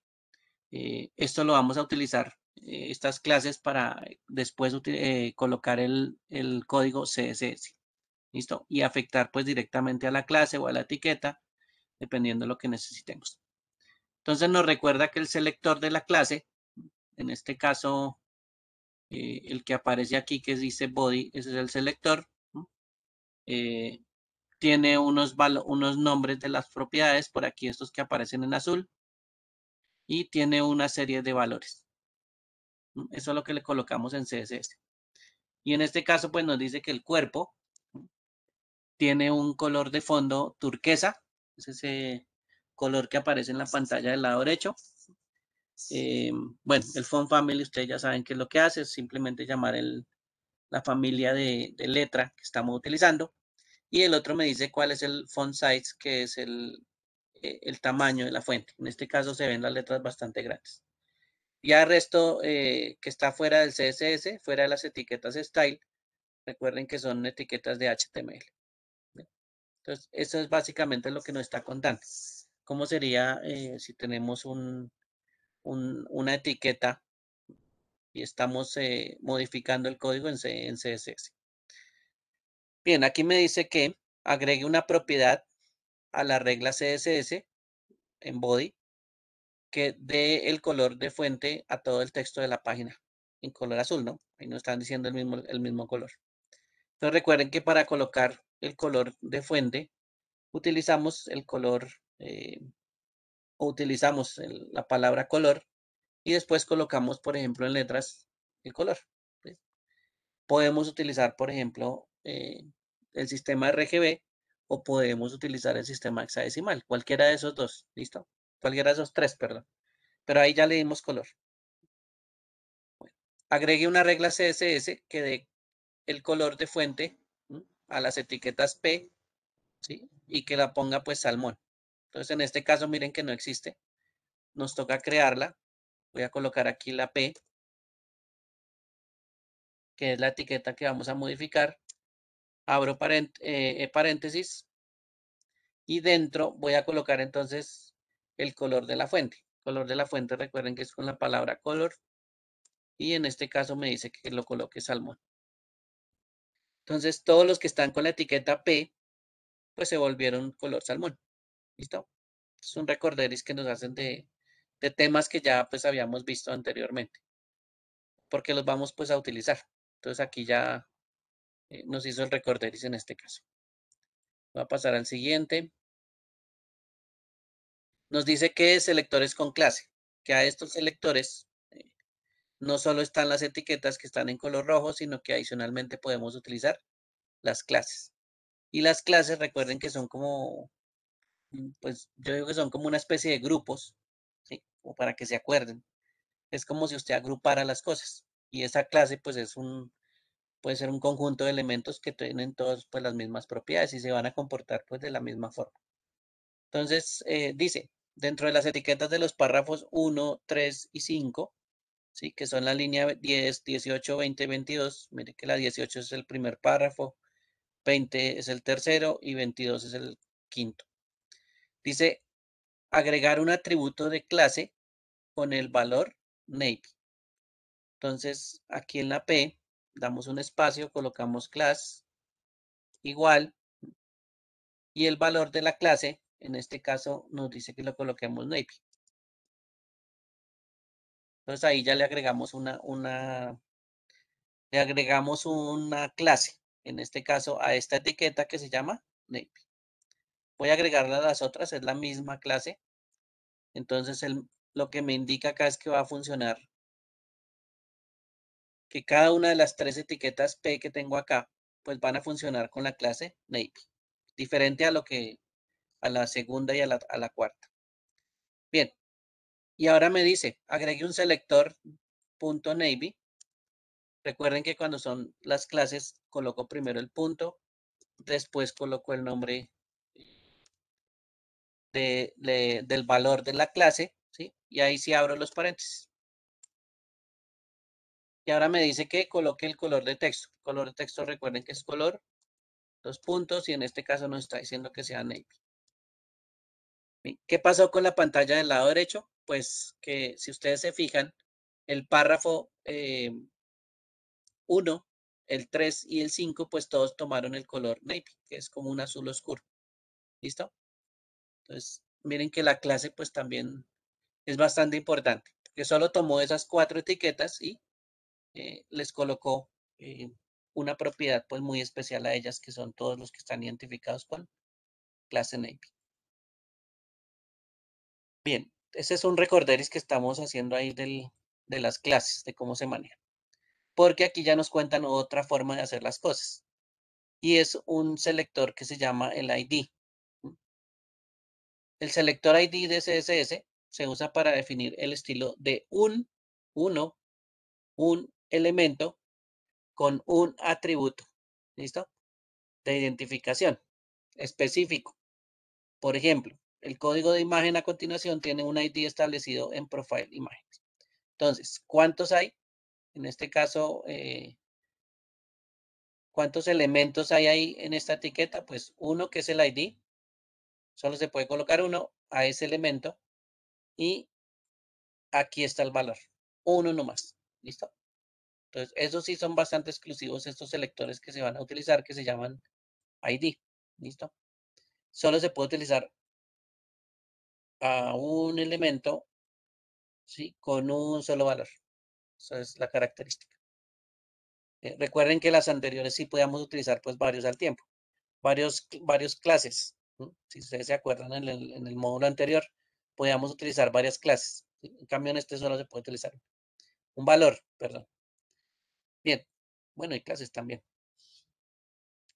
eh, esto lo vamos a utilizar, eh, estas clases, para después eh, colocar el, el, código CSS. ¿Listo? Y afectar pues directamente a la clase o a la etiqueta, dependiendo de lo que necesitemos. Entonces nos recuerda que el selector de la clase, en este caso el que aparece aquí que dice body, ese es el selector, eh, tiene unos, unos nombres de las propiedades, por aquí estos que aparecen en azul, y tiene una serie de valores. Mm, eso es lo que le colocamos en CSS. Y en este caso, pues nos dice que el cuerpo tiene un color de fondo turquesa, es ese color que aparece en la pantalla del lado derecho. Eh, bueno, el font family, ustedes ya saben qué es lo que hace, es simplemente llamar la familia de letra que estamos utilizando y el otro me dice cuál es el font size, que es eh, el, tamaño de la fuente. En este caso se ven las letras bastante grandes. Ya el resto eh, que está fuera del CSS, fuera de las etiquetas style, recuerden que son etiquetas de HTML. Entonces, eso es básicamente lo que nos está contando. ¿Cómo sería eh, si tenemos una etiqueta y estamos modificando el código en CSS? Bien, aquí me dice que agregue una propiedad a la regla CSS en body que dé el color de fuente a todo el texto de la página en color azul, ¿no? Ahí nos están diciendo el mismo, el mismo color. Entonces recuerden que para colocar el color de fuente utilizamos el color eh, o utilizamos la palabra color y después colocamos, por ejemplo, en letras el color. Podemos utilizar, por ejemplo, eh, el sistema RGB o podemos utilizar el sistema hexadecimal, cualquiera de esos dos, ¿listo? Cualquiera de esos tres, perdón. Pero ahí ya le dimos color. agregue una regla CSS que dé el color de fuente a las etiquetas P ¿sí? y que la ponga pues salmón. Entonces en este caso miren que no existe. Nos toca crearla. Voy a colocar aquí la P, que es la etiqueta que vamos a modificar abro eh, eh, paréntesis y dentro voy a colocar entonces el color de la fuente. Color de la fuente, recuerden que es con la palabra color y en este caso me dice que lo coloque salmón. Entonces todos los que están con la etiqueta P pues se volvieron color salmón. ¿Listo? Es un recorderis que nos hacen de, de temas que ya pues habíamos visto anteriormente porque los vamos pues a utilizar. Entonces aquí ya eh, nos hizo el recorderis en este caso. Va a pasar al siguiente. Nos dice que es selectores con clase, que a estos selectores eh, no solo están las etiquetas que están en color rojo, sino que adicionalmente podemos utilizar las clases. Y las clases, recuerden que son como, mm, pues yo digo que son como una especie de grupos, ¿sí? para que se acuerden. Es como si usted agrupara las cosas. Y esa clase, pues es un, puede ser un conjunto de elementos que tienen todos pues, las mismas propiedades y se van a comportar pues, de la misma forma. Entonces, eh, dice, dentro de las etiquetas de los párrafos 1, 3 y 5, ¿sí? que son la línea 10, 18, 20, 22, mire que la 18 es el primer párrafo, 20 es el tercero y 22 es el quinto. Dice, agregar un atributo de clase con el valor name. Entonces, aquí en la P damos un espacio, colocamos class igual y el valor de la clase, en este caso nos dice que lo coloquemos Navy. Entonces ahí ya le agregamos una, una, le agregamos una clase, en este caso a esta etiqueta que se llama Navy. Voy a agregarla a las otras, es la misma clase. Entonces lo que me indica acá es que va a funcionar que cada una de las tres etiquetas P que tengo acá, pues van a funcionar con la clase Navy. diferente a lo que a la segunda y a la, cuarta. Bien, y ahora me dice, agregue un selector punto .navy. Recuerden que cuando son las clases, coloco primero el punto, después coloco el nombre del valor de la clase, ¿sí? Y ahí sí abro los paréntesis y ahora me dice que coloque el color de texto. color de texto, recuerden que es color, dos puntos, y en este caso nos está diciendo que sea navy. ¿Qué pasó con la pantalla del lado derecho? Pues que si ustedes se fijan, el párrafo 1, eh, el 3 y el 5, pues todos tomaron el color navy, que es como un azul oscuro. ¿Listo? Entonces, miren que la clase pues también es bastante importante, que solo tomó esas cuatro etiquetas y eh, les colocó eh, una propiedad pues muy especial a ellas, que son todos los que están identificados con clase name. Bien, ese es un recorderis que estamos haciendo ahí de las clases, de cómo se maneja. Porque aquí ya nos cuentan otra forma de hacer las cosas. Y es un selector que se llama el ID. El selector ID de CSS se usa para definir el estilo de un, uno, un elemento con un atributo, ¿listo? De identificación específico. Por ejemplo, el código de imagen a continuación tiene un ID establecido en profile images Entonces, ¿cuántos hay? En este caso, eh, ¿cuántos elementos hay ahí en esta etiqueta? Pues uno que es el ID. Solo se puede colocar uno a ese elemento. Y aquí está el valor. Uno nomás. ¿Listo? Entonces, esos sí son bastante exclusivos estos selectores que se van a utilizar, que se llaman ID. ¿Listo? Solo se puede utilizar a un elemento ¿sí? con un solo valor. Esa es la característica. Eh, recuerden que las anteriores sí podíamos utilizar pues varios al tiempo. Varios, varios clases. Si ustedes se acuerdan en el, módulo anterior, podíamos utilizar varias clases. En cambio, en este solo se puede utilizar un valor, perdón. Bien, bueno, hay clases también.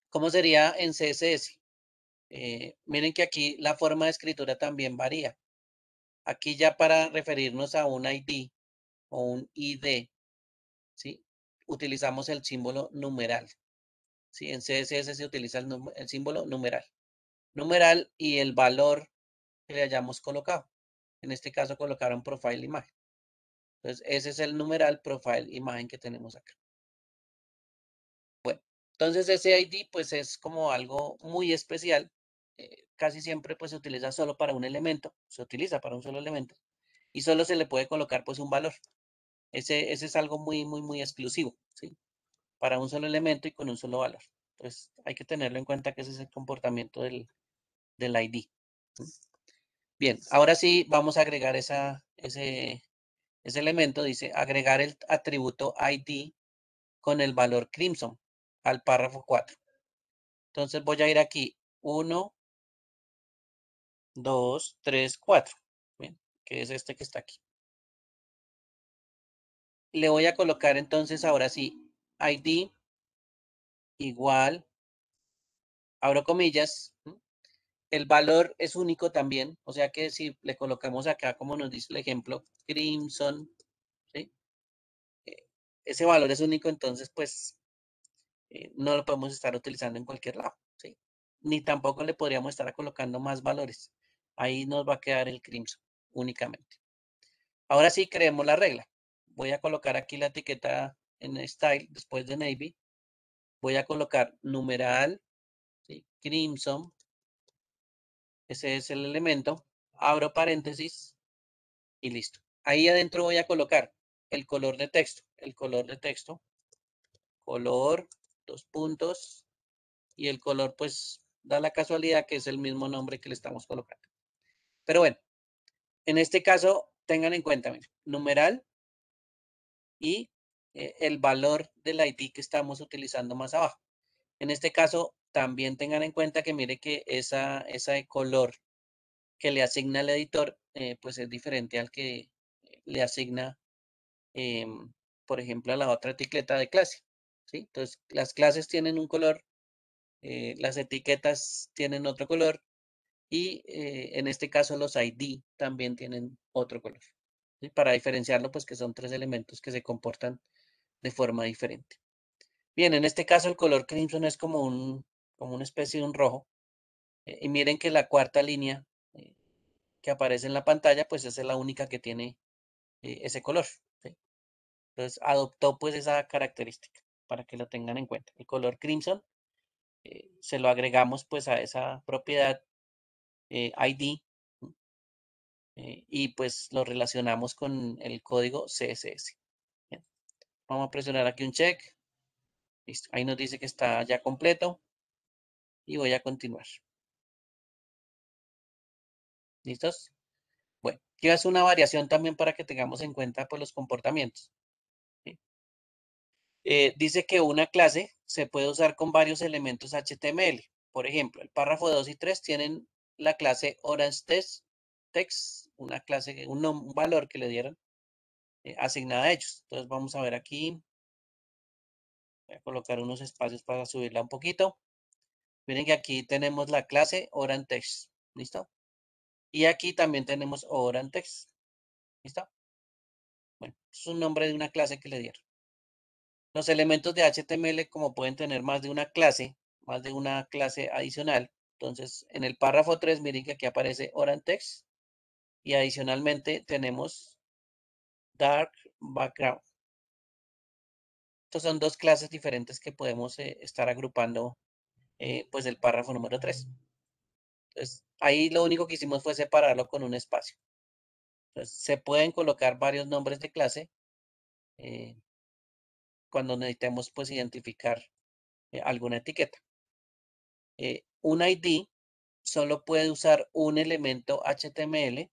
¿Cómo sería en CSS? Eh, miren que aquí la forma de escritura también varía. Aquí ya para referirnos a un ID o un ID, ¿sí? utilizamos el símbolo numeral. ¿sí? En CSS se utiliza el, el símbolo numeral. Numeral y el valor que le hayamos colocado. En este caso colocaron profile imagen. Entonces ese es el numeral profile imagen que tenemos acá. Entonces ese ID pues es como algo muy especial. Eh, casi siempre pues se utiliza solo para un elemento, se utiliza para un solo elemento y solo se le puede colocar pues un valor. Ese, ese es algo muy, muy, muy exclusivo, ¿sí? Para un solo elemento y con un solo valor. Entonces hay que tenerlo en cuenta que ese es el comportamiento del, del ID. Bien, ahora sí vamos a agregar esa, ese, ese elemento, dice agregar el atributo ID con el valor crimson al párrafo 4. Entonces voy a ir aquí 1, 2, 3, 4, que es este que está aquí. Le voy a colocar entonces ahora sí ID igual, abro comillas, el valor es único también, o sea que si le colocamos acá, como nos dice el ejemplo, Crimson, eh, ese valor es único, entonces pues eh, no lo podemos estar utilizando en cualquier lado, ¿sí? Ni tampoco le podríamos estar colocando más valores. Ahí nos va a quedar el crimson únicamente. Ahora sí creemos la regla. Voy a colocar aquí la etiqueta en style después de navy. Voy a colocar numeral, crimson. Ese es el elemento. Abro paréntesis y listo. Ahí adentro voy a colocar el color de texto. El color de texto. Color dos puntos y el color pues da la casualidad que es el mismo nombre que le estamos colocando. Pero bueno, en este caso tengan en cuenta, miren, numeral y eh, el valor del ID que estamos utilizando más abajo. En este caso también tengan en cuenta que mire que esa, esa color que le asigna el editor eh, pues es diferente al que le asigna em, por ejemplo, a la otra etiqueta de clase. Entonces, las clases tienen un color, eh, las etiquetas tienen otro color y eh, en este caso los ID también tienen otro color. Para diferenciarlo, pues que son tres elementos que se comportan de forma diferente. Bien, en este caso el color crimson es como, como una especie de un rojo. Eh, y miren que la cuarta línea que aparece en la pantalla, pues es la única que tiene ese color. Entonces adoptó pues esa característica para que lo tengan en cuenta. El color crimson eh, se lo agregamos pues a esa propiedad eh, ID eh, y pues lo relacionamos con el código CSS. Vamos a presionar aquí un check. Ahí nos dice que está ya completo y voy a continuar. ¿Listos? Bueno, aquí hacer una variación también para que tengamos en cuenta pues, los comportamientos. Eh, dice que una clase se puede usar con varios elementos HTML. Por ejemplo, el párrafo 2 y 3 tienen la clase OrangeText, text, una clase, un, valor que le dieron eh, asignada a ellos. Entonces vamos a ver aquí. Voy a colocar unos espacios para subirla un poquito. Miren que aquí tenemos la clase OrangeText. ¿Listo? Y aquí también tenemos OrangeText. ¿Listo? Bueno, es un nombre de una clase que le dieron. Los elementos de HTML, como pueden tener más de una clase, más de una clase adicional, entonces en el párrafo 3, miren que aquí aparece text y adicionalmente tenemos Dark Background. estos son dos clases diferentes que podemos eh, estar agrupando eh, pues el párrafo número 3. Entonces, ahí lo único que hicimos fue separarlo con un espacio. Entonces, se pueden colocar varios nombres de clase. Eh, cuando necesitemos pues identificar eh, alguna etiqueta. Eh, un ID solo puede usar un elemento HTML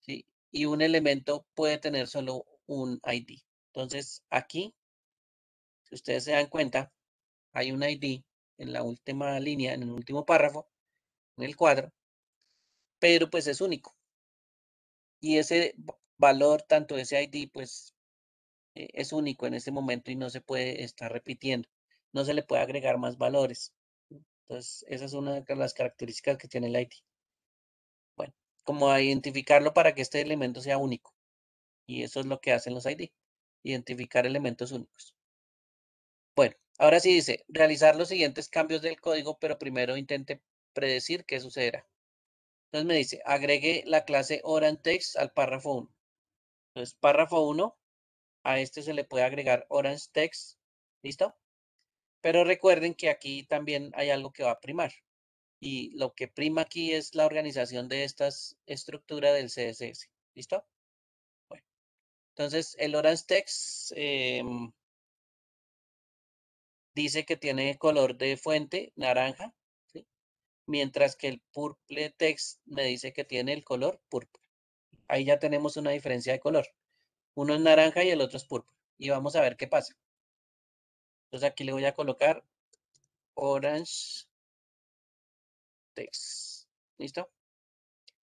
¿sí? y un elemento puede tener solo un ID. Entonces aquí, si ustedes se dan cuenta, hay un ID en la última línea, en el último párrafo, en el cuadro, pero pues es único. Y ese valor, tanto ese ID, pues eh, es único en este momento y no se puede estar repitiendo. No se le puede agregar más valores. Entonces, esa es una de las características que tiene el ID. Bueno, como identificarlo para que este elemento sea único. Y eso es lo que hacen los ID. Identificar elementos únicos. Bueno, ahora sí dice, realizar los siguientes cambios del código, pero primero intente predecir qué sucederá. Entonces me dice, agregue la clase text al párrafo 1. Entonces, párrafo 1 a este se le puede agregar orange text. ¿Listo? Pero recuerden que aquí también hay algo que va a primar. Y lo que prima aquí es la organización de estas estructuras del CSS. ¿Listo? Bueno. Entonces, el orange text em, dice que tiene color de fuente naranja. Mientras que el purple text me dice que tiene el color púrpura. Ahí ya tenemos una diferencia de color. Uno es naranja y el otro es púrpura. Y vamos a ver qué pasa. Entonces aquí le voy a colocar orange text. ¿Listo?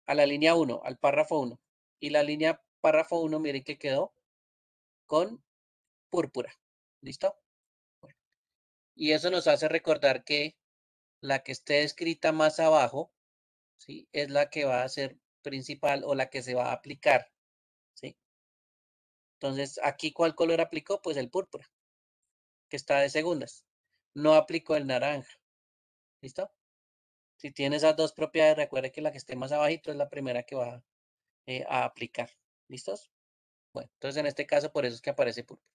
A la línea 1, al párrafo 1. Y la línea párrafo 1, miren que quedó con púrpura. ¿Listo? Y eso nos hace recordar que la que esté escrita más abajo, ¿sí? Es la que va a ser principal o la que se va a aplicar entonces, aquí, ¿cuál color aplicó? Pues el púrpura, que está de segundas. No aplicó el naranja. ¿Listo? Si tiene esas dos propiedades, recuerde que la que esté más abajito es la primera que va eh, a aplicar. ¿Listos? Bueno, entonces en este caso por eso es que aparece púrpura.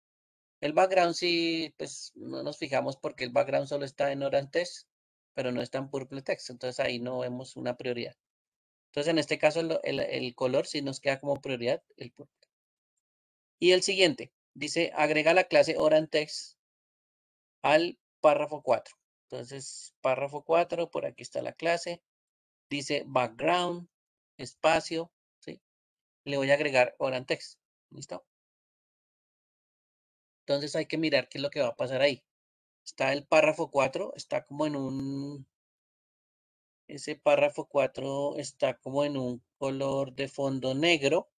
El background sí, pues no nos fijamos porque el background solo está en orantes, pero no está en purple text. Entonces ahí no vemos una prioridad. Entonces en este caso el, color sí nos queda como prioridad el púrpura. Y el siguiente, dice, agrega la clase text al párrafo 4. Entonces, párrafo 4, por aquí está la clase. Dice background, espacio, ¿sí? Le voy a agregar text ¿Listo? Entonces hay que mirar qué es lo que va a pasar ahí. Está el párrafo 4, está como en un... Ese párrafo 4 está como en un color de fondo negro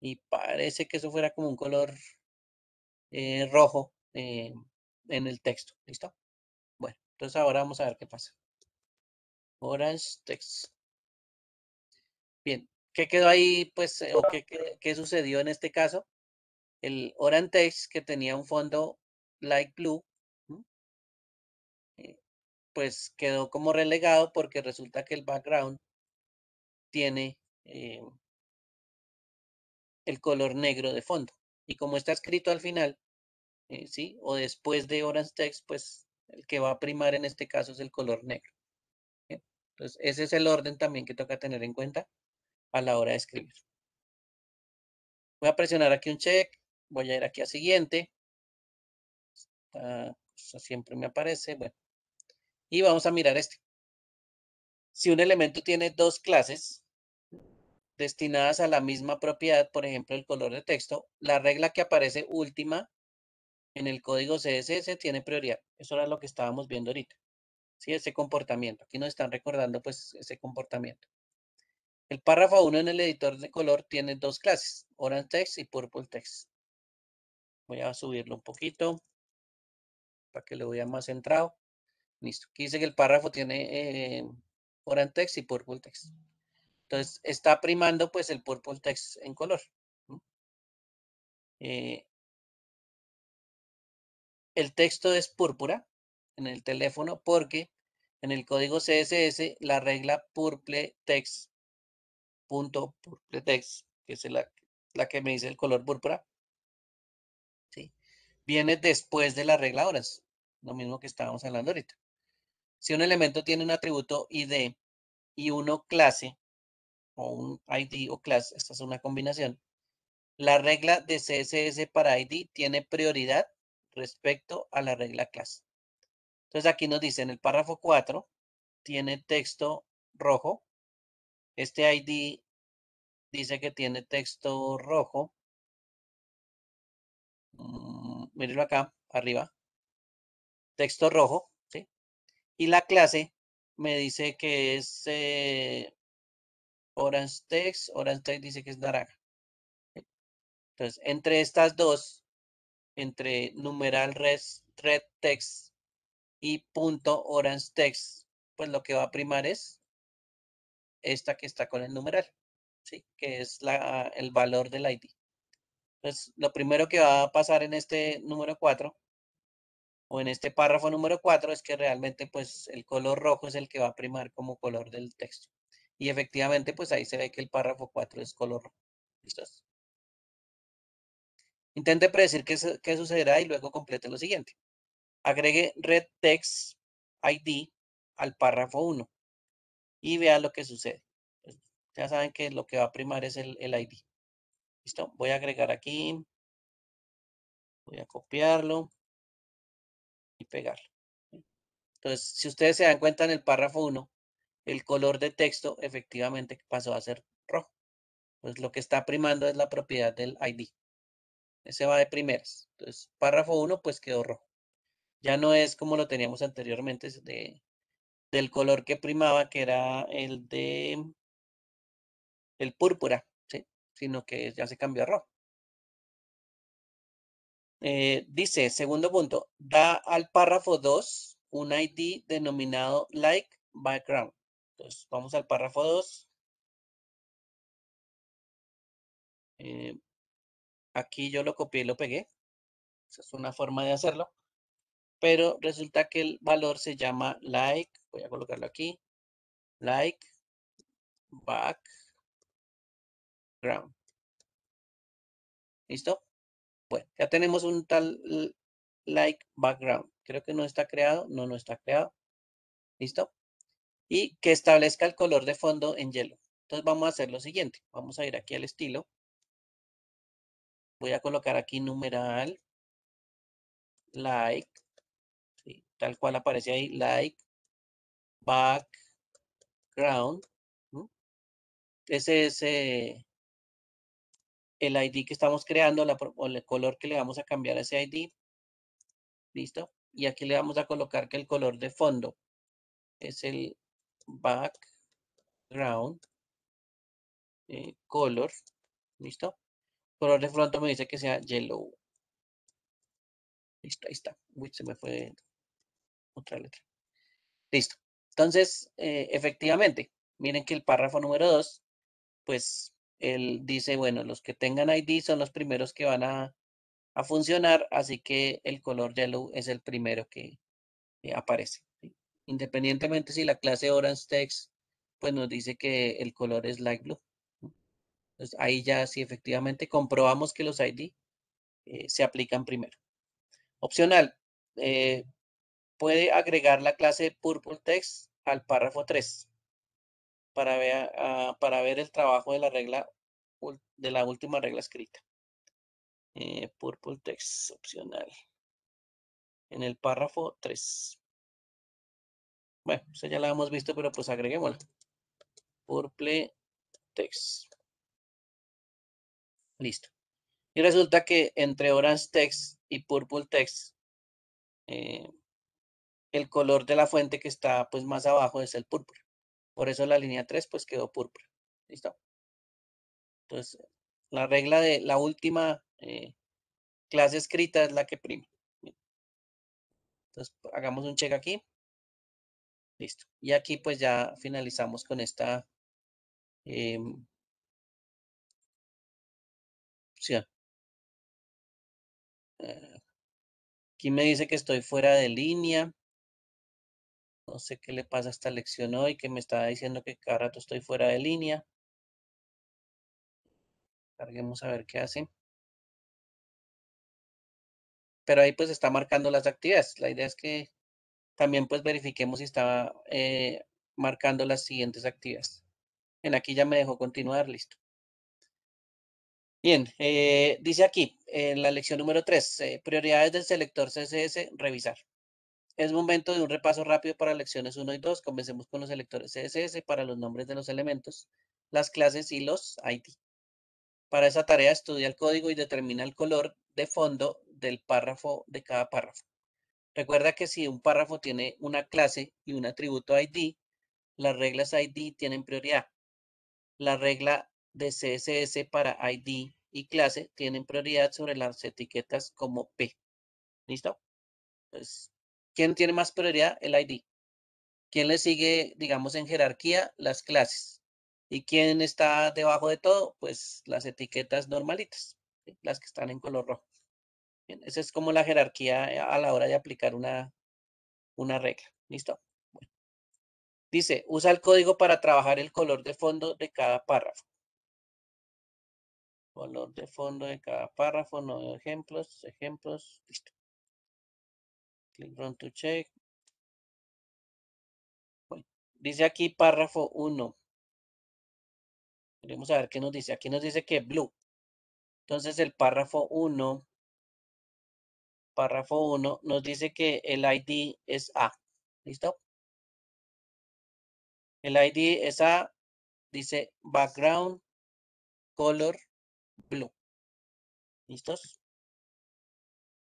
y parece que eso fuera como un color eh, rojo eh, en el texto. ¿Listo? Bueno, entonces ahora vamos a ver qué pasa. Orange text. Bien, ¿qué quedó ahí? Pues, eh, o qué, sucedió en este caso? El orange text que tenía un fondo light blue, pues quedó como relegado porque resulta que el background tiene el color negro de fondo. Y como está escrito al final, eh, ¿sí? O después de Orange Text, pues el que va a primar en este caso es el color negro. Entonces, ese es el orden también que toca tener en cuenta a la hora de escribir. Voy a presionar aquí un check, voy a ir aquí a siguiente. siempre me aparece, bueno. Y vamos a mirar este. Si un elemento tiene dos clases, destinadas a la misma propiedad, por ejemplo, el color de texto, la regla que aparece última en el código CSS tiene prioridad. Eso era lo que estábamos viendo ahorita. ¿Sí? Ese comportamiento. Aquí nos están recordando pues ese comportamiento. El párrafo 1 en el editor de color tiene dos clases, Orange Text y Purple Text. Voy a subirlo un poquito para que lo vea más centrado. Listo. Aquí dice que el párrafo tiene eh, Orange Text y Purple Text. Entonces, está primando pues el purple text en color. Eh el texto es púrpura en el teléfono porque en el código CSS la regla purple text punto purple text, que es la, que me dice el color púrpura, viene después de la regla horas, lo mismo que estábamos hablando ahorita. Si un elemento tiene un atributo ID y uno clase, o un ID o class, esta es una combinación, la regla de CSS para ID tiene prioridad respecto a la regla class. Entonces aquí nos dice en el párrafo 4, tiene texto rojo. Este ID dice que tiene texto rojo. mirenlo mm, acá, arriba. Texto rojo, ¿sí? Y la clase me dice que es eh, Orange Text, Orange Text dice que es naranja. Entonces, entre estas dos, entre numeral red, text y punto orange text, pues lo que va a primar es esta que está con el numeral, ¿sí? que es el valor del ID. Entonces, lo primero que va a pasar en este número 4 o en este párrafo número 4 es que realmente pues el color rojo es el que va a primar como color del texto. Y efectivamente, pues ahí se ve que el párrafo 4 es color. ¿Listos? Intente predecir qué, sucederá y luego complete lo siguiente. Agregue red text ID al párrafo 1 y vea lo que sucede. Ya saben que lo que va a primar es el, el ID. ¿Listo? Voy a agregar aquí. Voy a copiarlo y pegarlo. Entonces, si ustedes se dan cuenta en el párrafo 1, el color de texto efectivamente pasó a ser rojo. Pues lo que está primando es la propiedad del ID. Ese va de primeras. Entonces, párrafo 1 pues quedó rojo. Ya no es como lo teníamos anteriormente de, del color que primaba, que era el de el púrpura, ¿sí? sino que ya se cambió a rojo. Eh, dice, segundo punto, da al párrafo 2 un ID denominado like background. Entonces, pues, vamos al párrafo 2. Eh, aquí yo lo copié y lo pegué. Esa es una forma de hacerlo. Pero resulta que el valor se llama like. Voy a colocarlo aquí. Like background. ¿Listo? Bueno, ya tenemos un tal like background. Creo que no está creado. No, no está creado. ¿Listo? y que establezca el color de fondo en hielo. Entonces vamos a hacer lo siguiente. Vamos a ir aquí al estilo. Voy a colocar aquí numeral, like, tal cual aparece ahí, like, background. ground Ese es eh, el ID que estamos creando, o el color que le vamos a cambiar a ese ID. ¿Listo? Y aquí le vamos a colocar que el color de fondo es el background eh, color, ¿listo? Color de fondo me dice que sea yellow. Listo, ahí está. Uy, se me fue otra letra. Listo. Entonces, eh, efectivamente, miren que el párrafo número 2, pues él dice, bueno, los que tengan ID son los primeros que van a, a funcionar, así que el color yellow es el primero que aparece independientemente si la clase Orange Text pues nos dice que el color es light blue. ahí ya si efectivamente comprobamos que los ID eh, se aplican primero. Opcional, eh, puede agregar la clase Purple Text al párrafo 3 ah, para ver, el trabajo de la regla de la última regla escrita. Eh, purple Text opcional en el párrafo 3. Bueno, eso pues, ya la hemos visto, pero pues agreguémosla. Purple text. Listo. Y resulta que entre orange text y purple text, eh, el color de la fuente que está pues más abajo es el púrpura. Por eso la línea 3 pues quedó púrpura. ¿Listo? Entonces, la regla de la última eh, clase escrita es la que prima. Entonces, hagamos un check aquí. Listo. Y aquí pues ya finalizamos con esta opción. Em, eh, aquí me dice que estoy fuera de línea. No sé qué le pasa a esta lección hoy, que me estaba diciendo que cada rato estoy fuera de línea. Carguemos a ver qué hace. Pero ahí pues está marcando las actividades. La idea es que también pues verifiquemos si estaba eh, marcando las siguientes actividades. En aquí ya me dejó continuar, listo. Bien, eh, dice aquí, en eh, la lección número 3, prioridades del selector CSS, revisar. Es momento de un repaso rápido para lecciones 1 y 2. Comencemos con los selectores CSS para los nombres de los elementos, las clases y los ID. Para esa tarea estudia el código y determina el color de fondo del párrafo de cada párrafo. Recuerda que si un párrafo tiene una clase y un atributo ID, las reglas ID tienen prioridad. La regla de CSS para ID y clase tienen prioridad sobre las etiquetas como P. ¿Listo? pues ¿quién tiene más prioridad? El ID. ¿Quién le sigue, digamos, en jerarquía? Las clases. ¿Y quién está debajo de todo? Pues las etiquetas normalitas, las que están en color rojo esa es como la jerarquía eh, a la hora de aplicar una, una regla. ¿Listo? Dice, usa el código para trabajar el color de fondo de cada párrafo. Color de fondo de cada párrafo, no ejemplos, ejemplos, listo. Click run to check. dice aquí párrafo 1. Queremos saber qué nos dice. Aquí nos dice que blue. Entonces el párrafo 1 párrafo 1, nos dice que el ID es A. ¿Listo? El ID es A, dice background color blue. ¿Listos?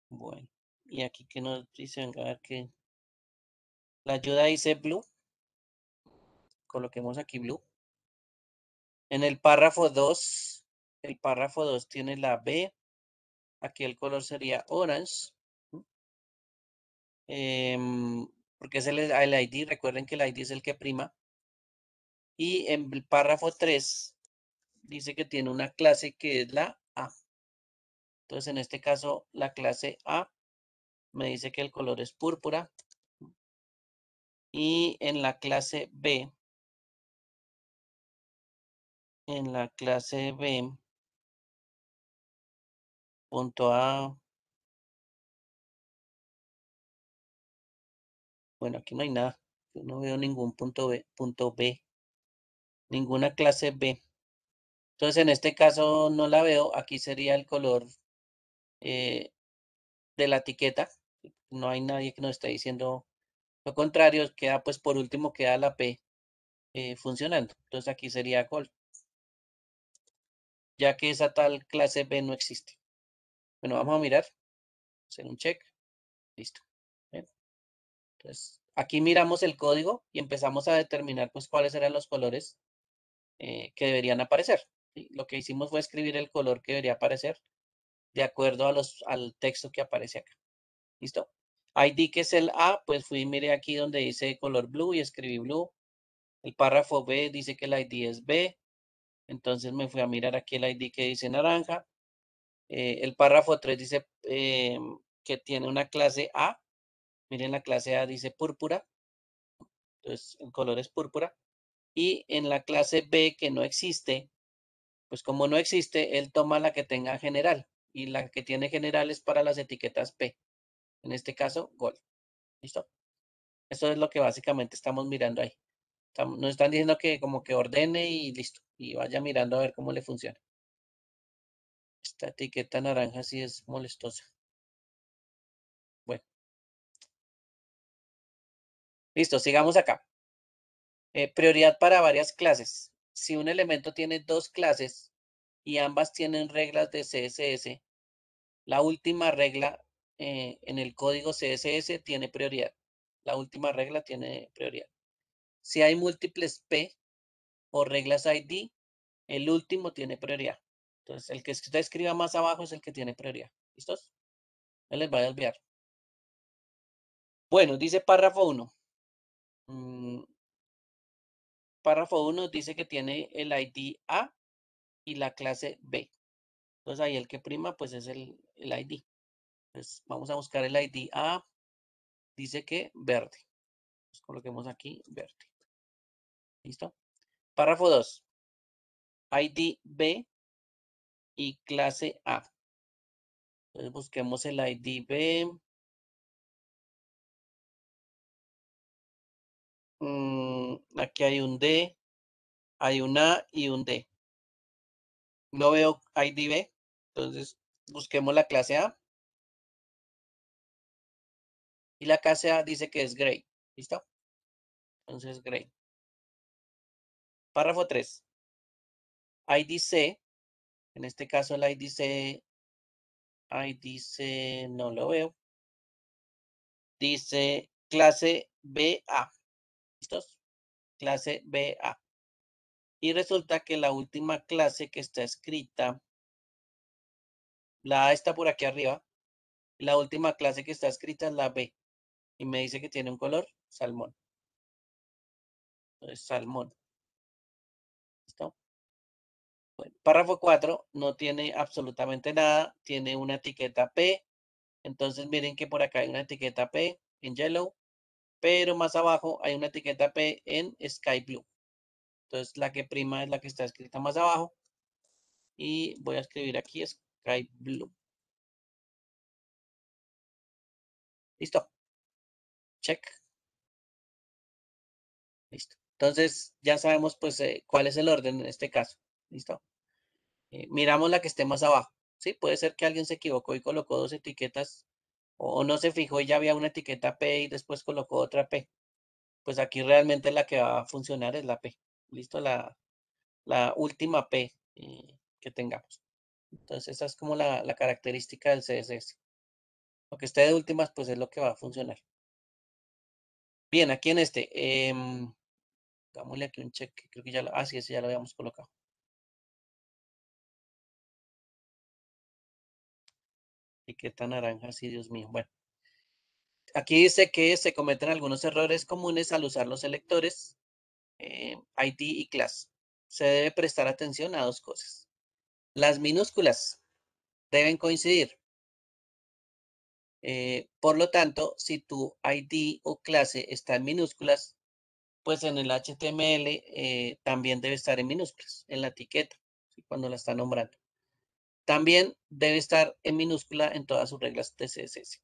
Bueno, y aquí que nos dice, a ver que la ayuda dice blue. Coloquemos aquí blue. En el párrafo 2, el párrafo 2 tiene la B. Aquí el color sería orange. Em, porque es el, el, ID, recuerden que el ID es el que prima. Y en el párrafo 3 dice que tiene una clase que es la A. Entonces en este caso la clase A me dice que el color es púrpura. Y en la clase B, en la clase B, punto A, Bueno, aquí no hay nada. Yo no veo ningún punto B, Ninguna clase B. Entonces, en este caso no la veo. Aquí sería el color eh, de la etiqueta. No hay nadie que nos esté diciendo lo contrario. Queda, pues, por último, queda la P eh, funcionando. Entonces, aquí sería col. Ya que esa tal clase B no existe. Bueno, vamos a mirar. Hacer un check. Listo. Pues, aquí miramos el código y empezamos a determinar pues cuáles eran los colores eh, que deberían aparecer. Lo que hicimos fue escribir el color que debería aparecer de acuerdo a los, al texto que aparece acá. ¿Listo? ID que es el A, pues fui y miré aquí donde dice color blue y escribí blue. El párrafo B dice que el ID es B. Entonces me fui a mirar aquí el ID que dice naranja. Eh, el párrafo 3 dice em, que tiene una clase A. Miren la clase A dice púrpura, entonces el color es púrpura. Y en la clase B que no existe, pues como no existe, él toma la que tenga general y la que tiene general es para las etiquetas P. En este caso, gol. ¿Listo? Eso es lo que básicamente estamos mirando ahí. Estamos, nos están diciendo que como que ordene y listo. Y vaya mirando a ver cómo le funciona. Esta etiqueta naranja sí es molestosa. Listo, sigamos acá. Eh, prioridad para varias clases. Si un elemento tiene dos clases y ambas tienen reglas de CSS, la última regla eh, en el código CSS tiene prioridad. La última regla tiene prioridad. Si hay múltiples P o reglas ID, el último tiene prioridad. Entonces, el que está escriba más abajo es el que tiene prioridad. ¿Listos? No les vaya a olvidar. Bueno, dice párrafo 1. Mm, párrafo 1 dice que tiene el ID A y la clase B. Entonces ahí el que prima pues es el, el ID. Entonces vamos a buscar el ID A. Dice que verde. coloquemos aquí verde. ¿Listo? Párrafo 2. ID B y clase A. Entonces busquemos el ID B Mm, aquí hay un D, hay un A y un D. No veo ID B, entonces busquemos la clase A. Y la clase A dice que es gray, ¿listo? Entonces gray. Párrafo 3. IDC, en este caso el IDC, IDC no lo veo. Dice clase BA. ¿Listos? Clase BA. Y resulta que la última clase que está escrita, la A está por aquí arriba, la última clase que está escrita es la B. Y me dice que tiene un color salmón. Entonces, salmón. ¿Listo? párrafo 4 no tiene absolutamente nada, tiene una etiqueta P. Entonces, miren que por acá hay una etiqueta P en yellow pero más abajo hay una etiqueta P en Sky Blue. Entonces la que prima es la que está escrita más abajo. Y voy a escribir aquí Sky Blue. Listo. Check. Listo. Entonces ya sabemos pues eh, cuál es el orden en este caso. Listo. Eh, miramos la que esté más abajo. Sí, puede ser que alguien se equivocó y colocó dos etiquetas o no se fijó y ya había una etiqueta P y después colocó otra P. Pues aquí realmente la que va a funcionar es la P. Listo, la, última P eh, que tengamos. Entonces, esa es como la, característica del CSS. Lo que esté de últimas, pues es lo que va a funcionar. Bien, aquí en este, eh, aquí un check, creo que ya lo, ah, sí, ese ya lo habíamos colocado. Etiqueta naranja, sí, Dios mío. Bueno. Aquí dice que se cometen algunos errores comunes al usar los selectores eh, ID y clase. Se debe prestar atención a dos cosas. Las minúsculas deben coincidir. Eh, por lo tanto, si tu ID o clase está en minúsculas, pues en el HTML eh, también debe estar en minúsculas, en la etiqueta, cuando la está nombrando. También debe estar en minúscula en todas sus reglas de CSS.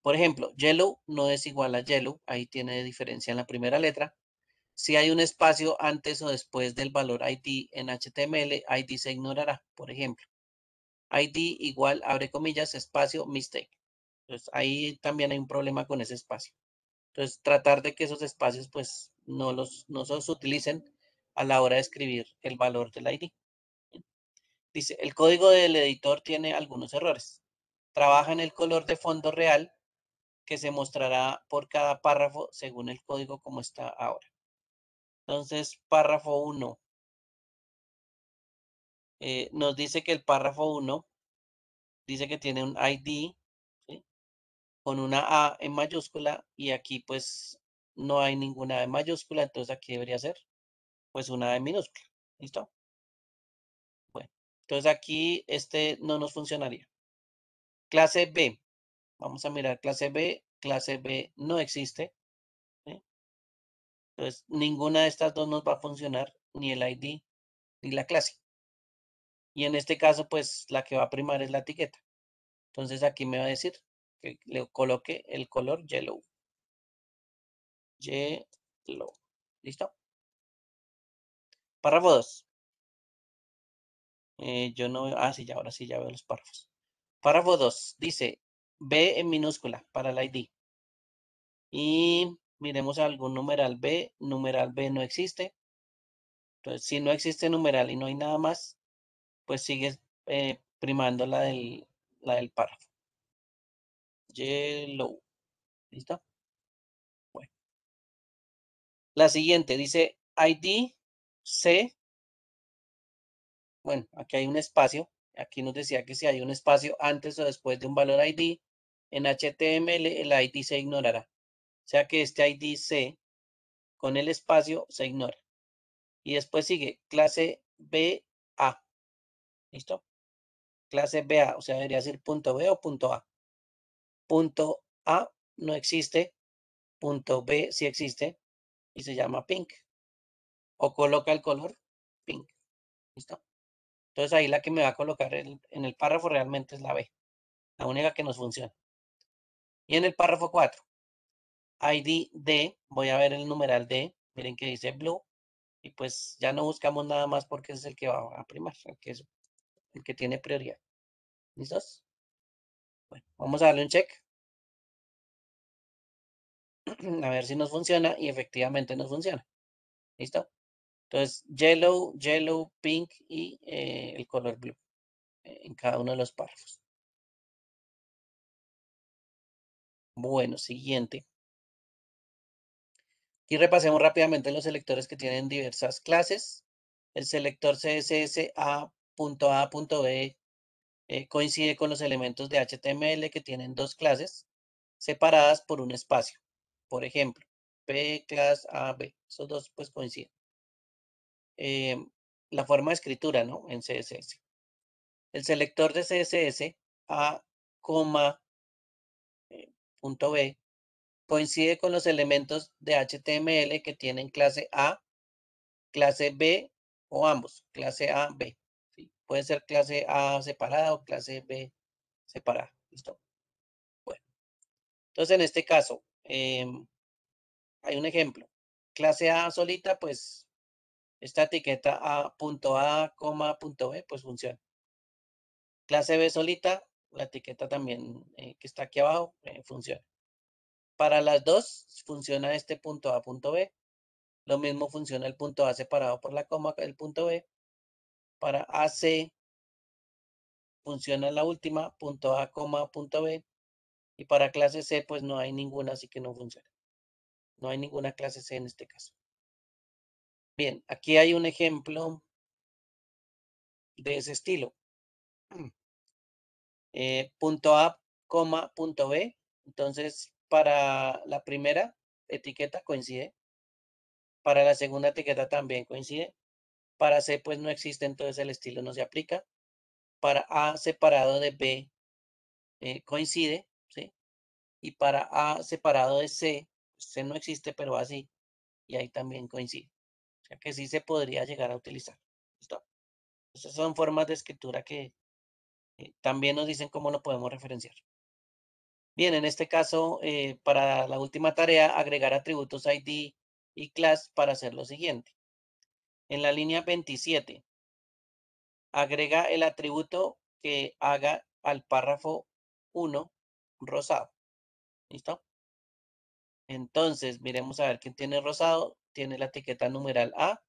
Por ejemplo, yellow no es igual a yellow, ahí tiene diferencia en la primera letra. Si hay un espacio antes o después del valor ID en HTML, ID se ignorará, por ejemplo. ID igual, abre comillas, espacio, mistake. Entonces, ahí también hay un problema con ese espacio. Entonces, tratar de que esos espacios, pues, no los, no se utilicen a la hora de escribir el valor del ID. Dice, el código del editor tiene algunos errores. Trabaja en el color de fondo real que se mostrará por cada párrafo según el código como está ahora. Entonces, párrafo 1. Eh, nos dice que el párrafo 1 dice que tiene un ID con una A en mayúscula y aquí pues no hay ninguna A en mayúscula, entonces aquí debería ser pues una A en minúscula. ¿Listo? Entonces aquí este no nos funcionaría. Clase B. Vamos a mirar clase B. Clase B no existe. ¿eh? Entonces ninguna de estas dos nos va a funcionar, ni el ID ni la clase. Y en este caso, pues la que va a primar es la etiqueta. Entonces aquí me va a decir que le coloque el color yellow. Yellow. ¿Listo? Párrafo 2. Eh, yo no veo. Ah, sí, ya, ahora sí, ya veo los párrafos. Párrafo 2 dice B en minúscula para el ID. Y miremos algún numeral B. Numeral B no existe. Entonces, si no existe numeral y no hay nada más, pues sigue eh, primando la del, la del párrafo. Yellow. ¿Listo? Bueno. La siguiente dice ID C bueno, aquí hay un espacio, aquí nos decía que si hay un espacio antes o después de un valor ID, en HTML el ID se ignorará. O sea que este ID C con el espacio se ignora. Y después sigue clase BA. ¿Listo? Clase BA, o sea, debería ser punto B o punto A. Punto A no existe, punto B sí existe y se llama pink. O coloca el color pink. ¿Listo? Entonces ahí la que me va a colocar en el párrafo realmente es la B, la única que nos funciona. Y en el párrafo 4, ID D, voy a ver el numeral D, miren que dice blue, y pues ya no buscamos nada más porque es el que va a primar, que, el que tiene prioridad. ¿Listos? Bueno, vamos a darle un check. A ver si nos funciona y efectivamente nos funciona. ¿Listo? Entonces, yellow, yellow, pink y eh, el color blue eh, en cada uno de los párrafos. Bueno, siguiente. Y repasemos rápidamente los selectores que tienen diversas clases. El selector css eh, coincide con los elementos de HTML que tienen dos clases separadas por un espacio. Por ejemplo, P class A, B. Esos dos pues coinciden. Eh, la forma de escritura, ¿no? En CSS. El selector de CSS A, coma eh, punto B coincide con los elementos de HTML que tienen clase A, clase B o ambos, clase A, B. Puede ser clase A separada o clase B separada. ¿Listo? Bueno. Entonces, en este caso, em, hay un ejemplo. Clase A solita, pues esta etiqueta a punto A, coma, punto B, pues funciona. Clase B solita, la etiqueta también eh, que está aquí abajo, eh, funciona. Para las dos funciona este punto A, punto B. Lo mismo funciona el punto A separado por la coma, el punto B. Para AC funciona la última, punto A, coma, punto B. Y para clase C, pues no hay ninguna, así que no funciona. No hay ninguna clase C en este caso. Bien, aquí hay un ejemplo de ese estilo. Mm. Eh, punto A, coma, punto B. Entonces, para la primera etiqueta coincide. Para la segunda etiqueta también coincide. Para C, pues no existe, entonces el estilo no se aplica. Para A separado de B eh, coincide, ¿sí? Y para A separado de C, pues, C no existe, pero así. Y ahí también coincide. O sea que sí se podría llegar a utilizar. ¿Listo? Estas son formas de escritura que eh, también nos dicen cómo lo podemos referenciar. Bien, en este caso, eh, para la última tarea, agregar atributos ID y class para hacer lo siguiente. En la línea 27, agrega el atributo que haga al párrafo 1 rosado. ¿Listo? Entonces, miremos a ver quién tiene rosado tiene la etiqueta numeral A.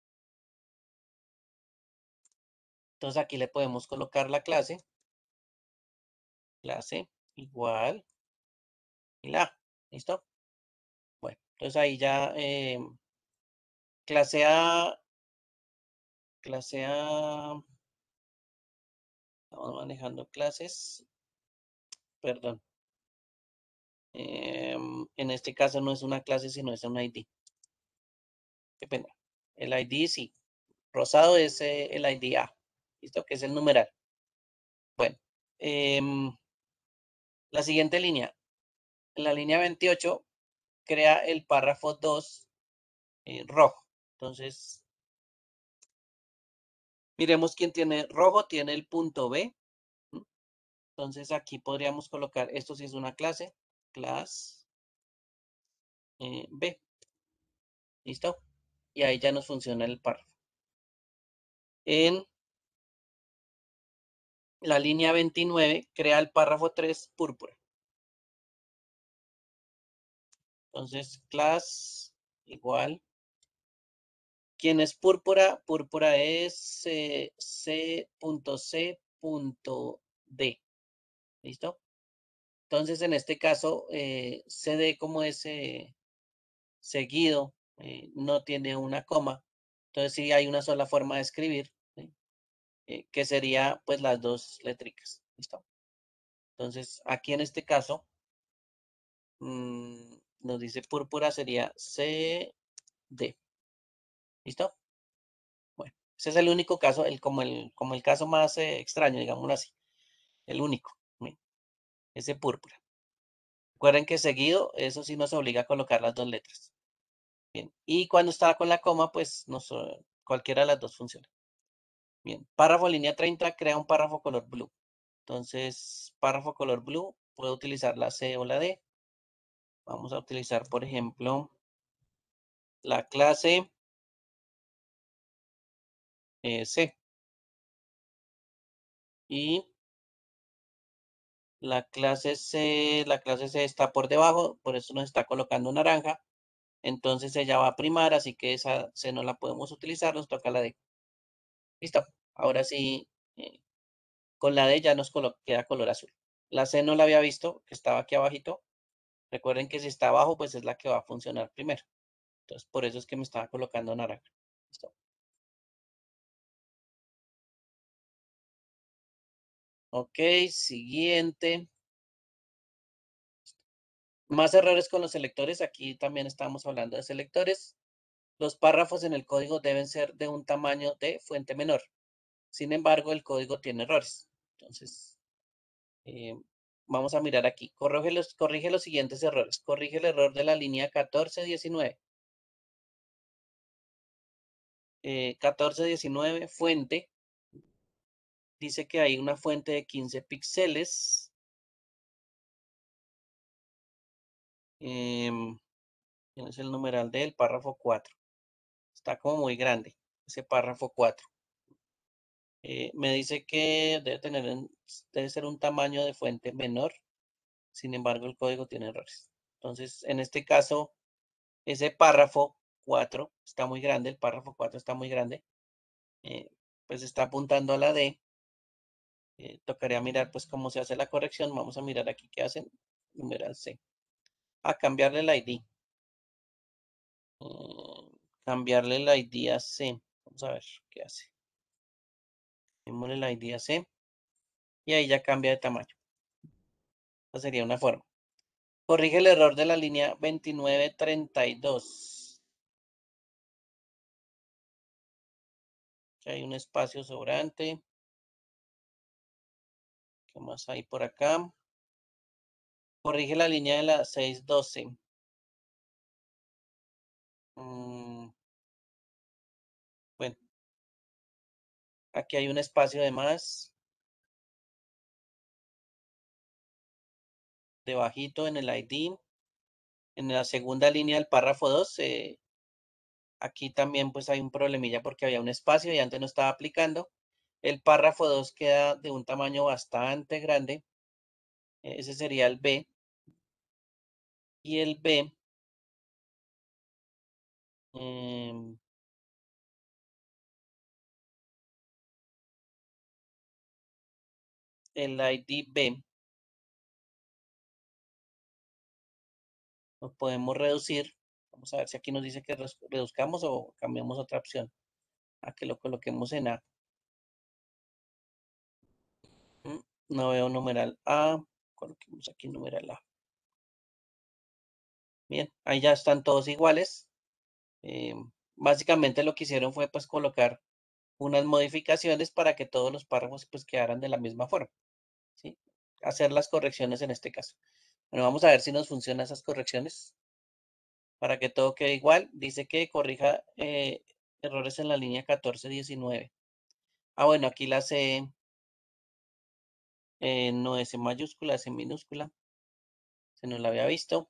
Entonces aquí le podemos colocar la clase. Clase igual y la. ¿Listo? Bueno, entonces ahí ya eh, clase A. Clase A. Estamos manejando clases. Perdón. Em, en este caso no es una clase, sino es un ID. Depende, el ID sí, rosado es eh, el ID A, ¿listo? Que es el numeral. Bueno, em, la siguiente línea, en la línea 28, crea el párrafo 2 eh, rojo. Entonces, miremos quién tiene rojo, tiene el punto B. Entonces aquí podríamos colocar, esto sí es una clase, class eh, B. ¿Listo? y ahí ya nos funciona el párrafo. En la línea 29 crea el párrafo 3 púrpura. Entonces, class igual. ¿Quién es púrpura? Púrpura es eh, c.c.d. ¿Listo? Entonces, en este caso, eh, cd como es eh, seguido eh, no tiene una coma. Entonces sí hay una sola forma de escribir, eh, que sería pues las dos letricas. ¿Listo? Entonces aquí en este caso mm, nos dice púrpura sería d ¿Listo? Bueno, ese es el único caso, el, como, el, como el caso más eh, extraño, digámoslo así. El único. Ese púrpura. Recuerden que seguido, eso sí nos obliga a colocar las dos letras. Bien. Y cuando estaba con la coma, pues no, cualquiera de las dos funciona. Bien. Párrafo línea 30 crea un párrafo color blue. Entonces, párrafo color blue, puedo utilizar la C o la D. Vamos a utilizar, por ejemplo, la clase eh, C. Y la clase C, la clase C está por debajo, por eso nos está colocando naranja entonces ella va a primar, así que esa C no la podemos utilizar, nos toca la D. Listo, ahora sí, eh, con la D ya nos queda color azul. La C no la había visto, que estaba aquí abajito. Recuerden que si está abajo, pues es la que va a funcionar primero. Entonces, por eso es que me estaba colocando naranja. Listo. Ok, siguiente. Más errores con los selectores. Aquí también estamos hablando de selectores. Los párrafos en el código deben ser de un tamaño de fuente menor. Sin embargo, el código tiene errores. Entonces, eh, vamos a mirar aquí. Corrige los, corrige los siguientes errores. Corrige el error de la línea 1419. 1419, eh, fuente. Dice que hay una fuente de 15 píxeles. eh, es el numeral del párrafo 4. Está como muy grande, ese párrafo 4. Eh, me dice que debe, tener, debe ser un tamaño de fuente menor, sin embargo el código tiene errores. Entonces, en este caso, ese párrafo 4 está muy grande, el párrafo 4 está muy grande, eh, pues está apuntando a la D. Eh, tocaría mirar pues cómo se hace la corrección, vamos a mirar aquí qué hacen, numeral C a cambiarle el ID. Mm, cambiarle el ID a C. Vamos a ver qué hace. Démosle el ID a C. Y ahí ya cambia de tamaño. Esta sería una forma. Corrige el error de la línea 2932. 32. hay un espacio sobrante. ¿Qué más hay por acá? Corrige la línea de la 612. Mm. Bueno. Aquí hay un espacio de más. Debajito en el ID. En la segunda línea del párrafo 2. aquí también pues hay un problemilla porque había un espacio y antes no estaba aplicando. El párrafo 2 queda de un tamaño bastante grande. E, ese sería el B y el B. Em. el ID B. Lo podemos reducir. Vamos a ver si aquí nos dice que reduzcamos o cambiamos otra opción. A que lo coloquemos en A. Mm, no veo numeral A. Coloquemos aquí numeral A. Bien, ahí ya están todos iguales. Eh, básicamente lo que hicieron fue pues colocar unas modificaciones para que todos los párrafos pues quedaran de la misma forma. ¿sí? Hacer las correcciones en este caso. Bueno, vamos a ver si nos funcionan esas correcciones. Para que todo quede igual, dice que corrija eh, errores en la línea 14, 19. Ah, bueno, aquí la C, e, eh, no es mayúscula, es en minúscula. Se nos la había visto.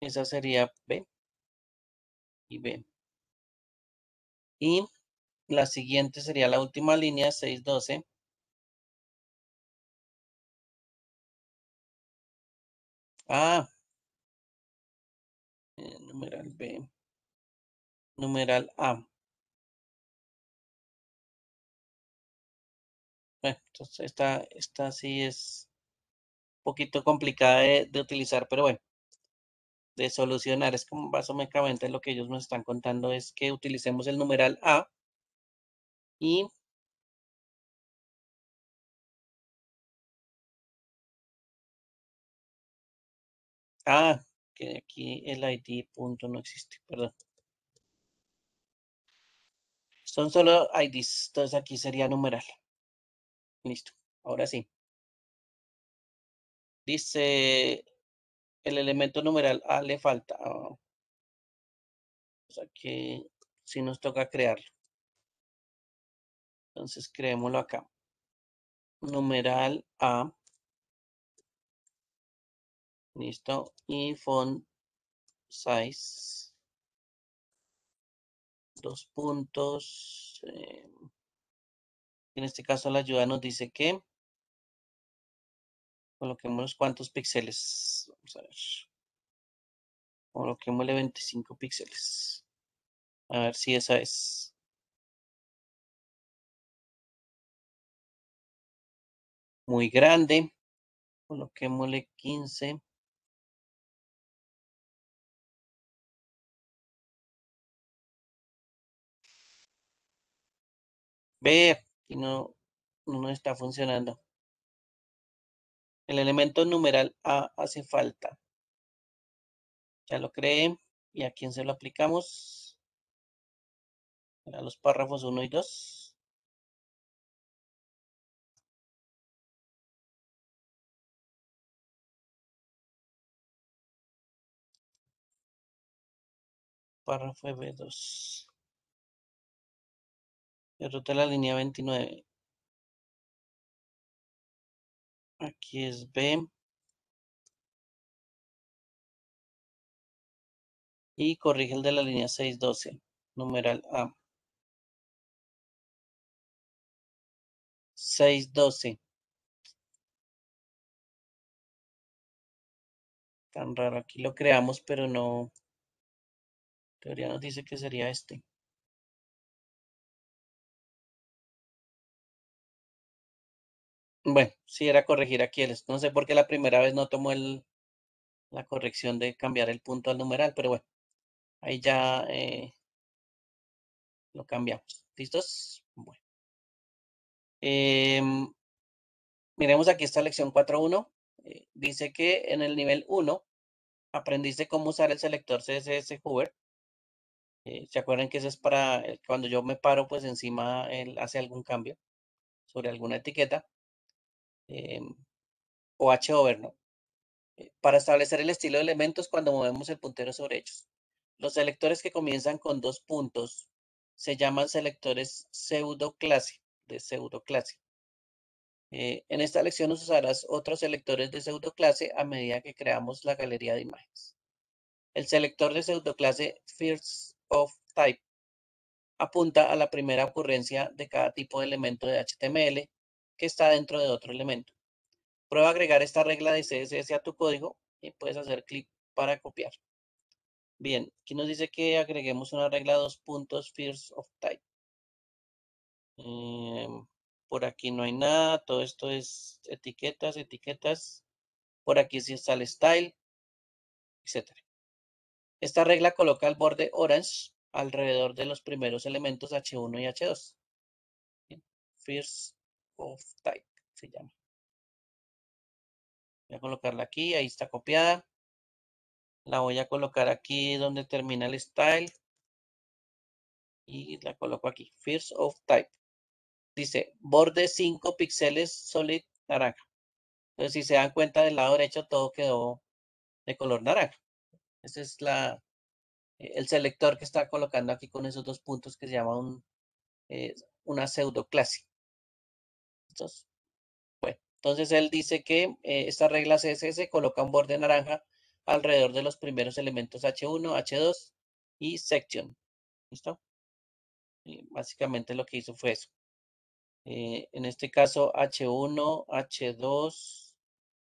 esa sería B y B. Y la siguiente sería la última línea, 612. Ah, eh, numeral B, numeral A. Bueno, entonces esta, esta sí es un poquito complicada de utilizar, pero bueno de solucionar. Es como básicamente lo que ellos nos están contando es que utilicemos el numeral A y Ah, que aquí el ID punto no existe, perdón. Son solo IDs, entonces aquí sería numeral. Listo, ahora sí. Dice el elemento numeral A le falta. Ah, o sea que si nos toca crearlo. Entonces creémoslo acá. Numeral A. Listo. Y font size. Dos puntos. Eh, en este caso la ayuda nos dice que Coloquemos cuántos píxeles. Vamos a ver. Coloquemos 25 píxeles. A ver si esa es. Muy grande. Coloquémosle 15. Ve, y no, no está funcionando. El elemento numeral A hace falta. Ya lo cree ¿Y a quién se lo aplicamos? A los párrafos 1 y 2. párrafo B2. Derrota la línea 29. Aquí es B. Y corrige el de la línea 612, numeral A. 612. Tan raro, aquí lo creamos, pero no. Teoría nos dice que sería este. Bueno, sí era corregir el... No sé por qué la primera vez no tomó la corrección de cambiar el punto al numeral, pero bueno, ahí ya eh, lo cambiamos. ¿Listos? Bueno. Em, miremos aquí esta lección 4.1. Eh, dice que en el nivel 1 aprendiste cómo usar el selector CSS Hoover. Eh, ¿Se acuerdan que eso es para cuando yo me paro pues encima él hace algún cambio sobre alguna etiqueta? Eh, o H no, eh, para establecer el estilo de elementos cuando movemos el puntero sobre ellos. Los selectores que comienzan con dos puntos se llaman selectores pseudo clase de pseudo clase eh, en esta lección usarás otros selectores de pseudo clase a medida que creamos la galería de imágenes. El selector de pseudo clase First of Type apunta a la primera ocurrencia de cada tipo de elemento de HTML que está dentro de otro elemento. Prueba a agregar esta regla de CSS a tu código y puedes hacer clic para copiar. Bien, aquí nos dice que agreguemos una regla dos puntos first of type. Eh, por aquí no hay nada, todo esto es etiquetas, etiquetas. Por aquí sí está el style, etc. Esta regla coloca el borde orange alrededor de los primeros elementos H1 y H2 of Type se llama. Voy a colocarla aquí, ahí está copiada. La voy a colocar aquí donde termina el style. Y la coloco aquí, First of Type. Dice, borde 5 píxeles solid naranja. Entonces, si se dan cuenta, del lado derecho todo quedó de color naranja. Ese es la, eh, el selector que está colocando aquí con esos dos puntos que se llama eh, una pseudo clase. Entonces, bueno, entonces él dice que eh, esta regla CSS coloca un borde naranja alrededor de los primeros elementos H1, H2 y section. ¿Listo? básicamente lo que hizo fue eso. Eh, en este caso, H1, H2,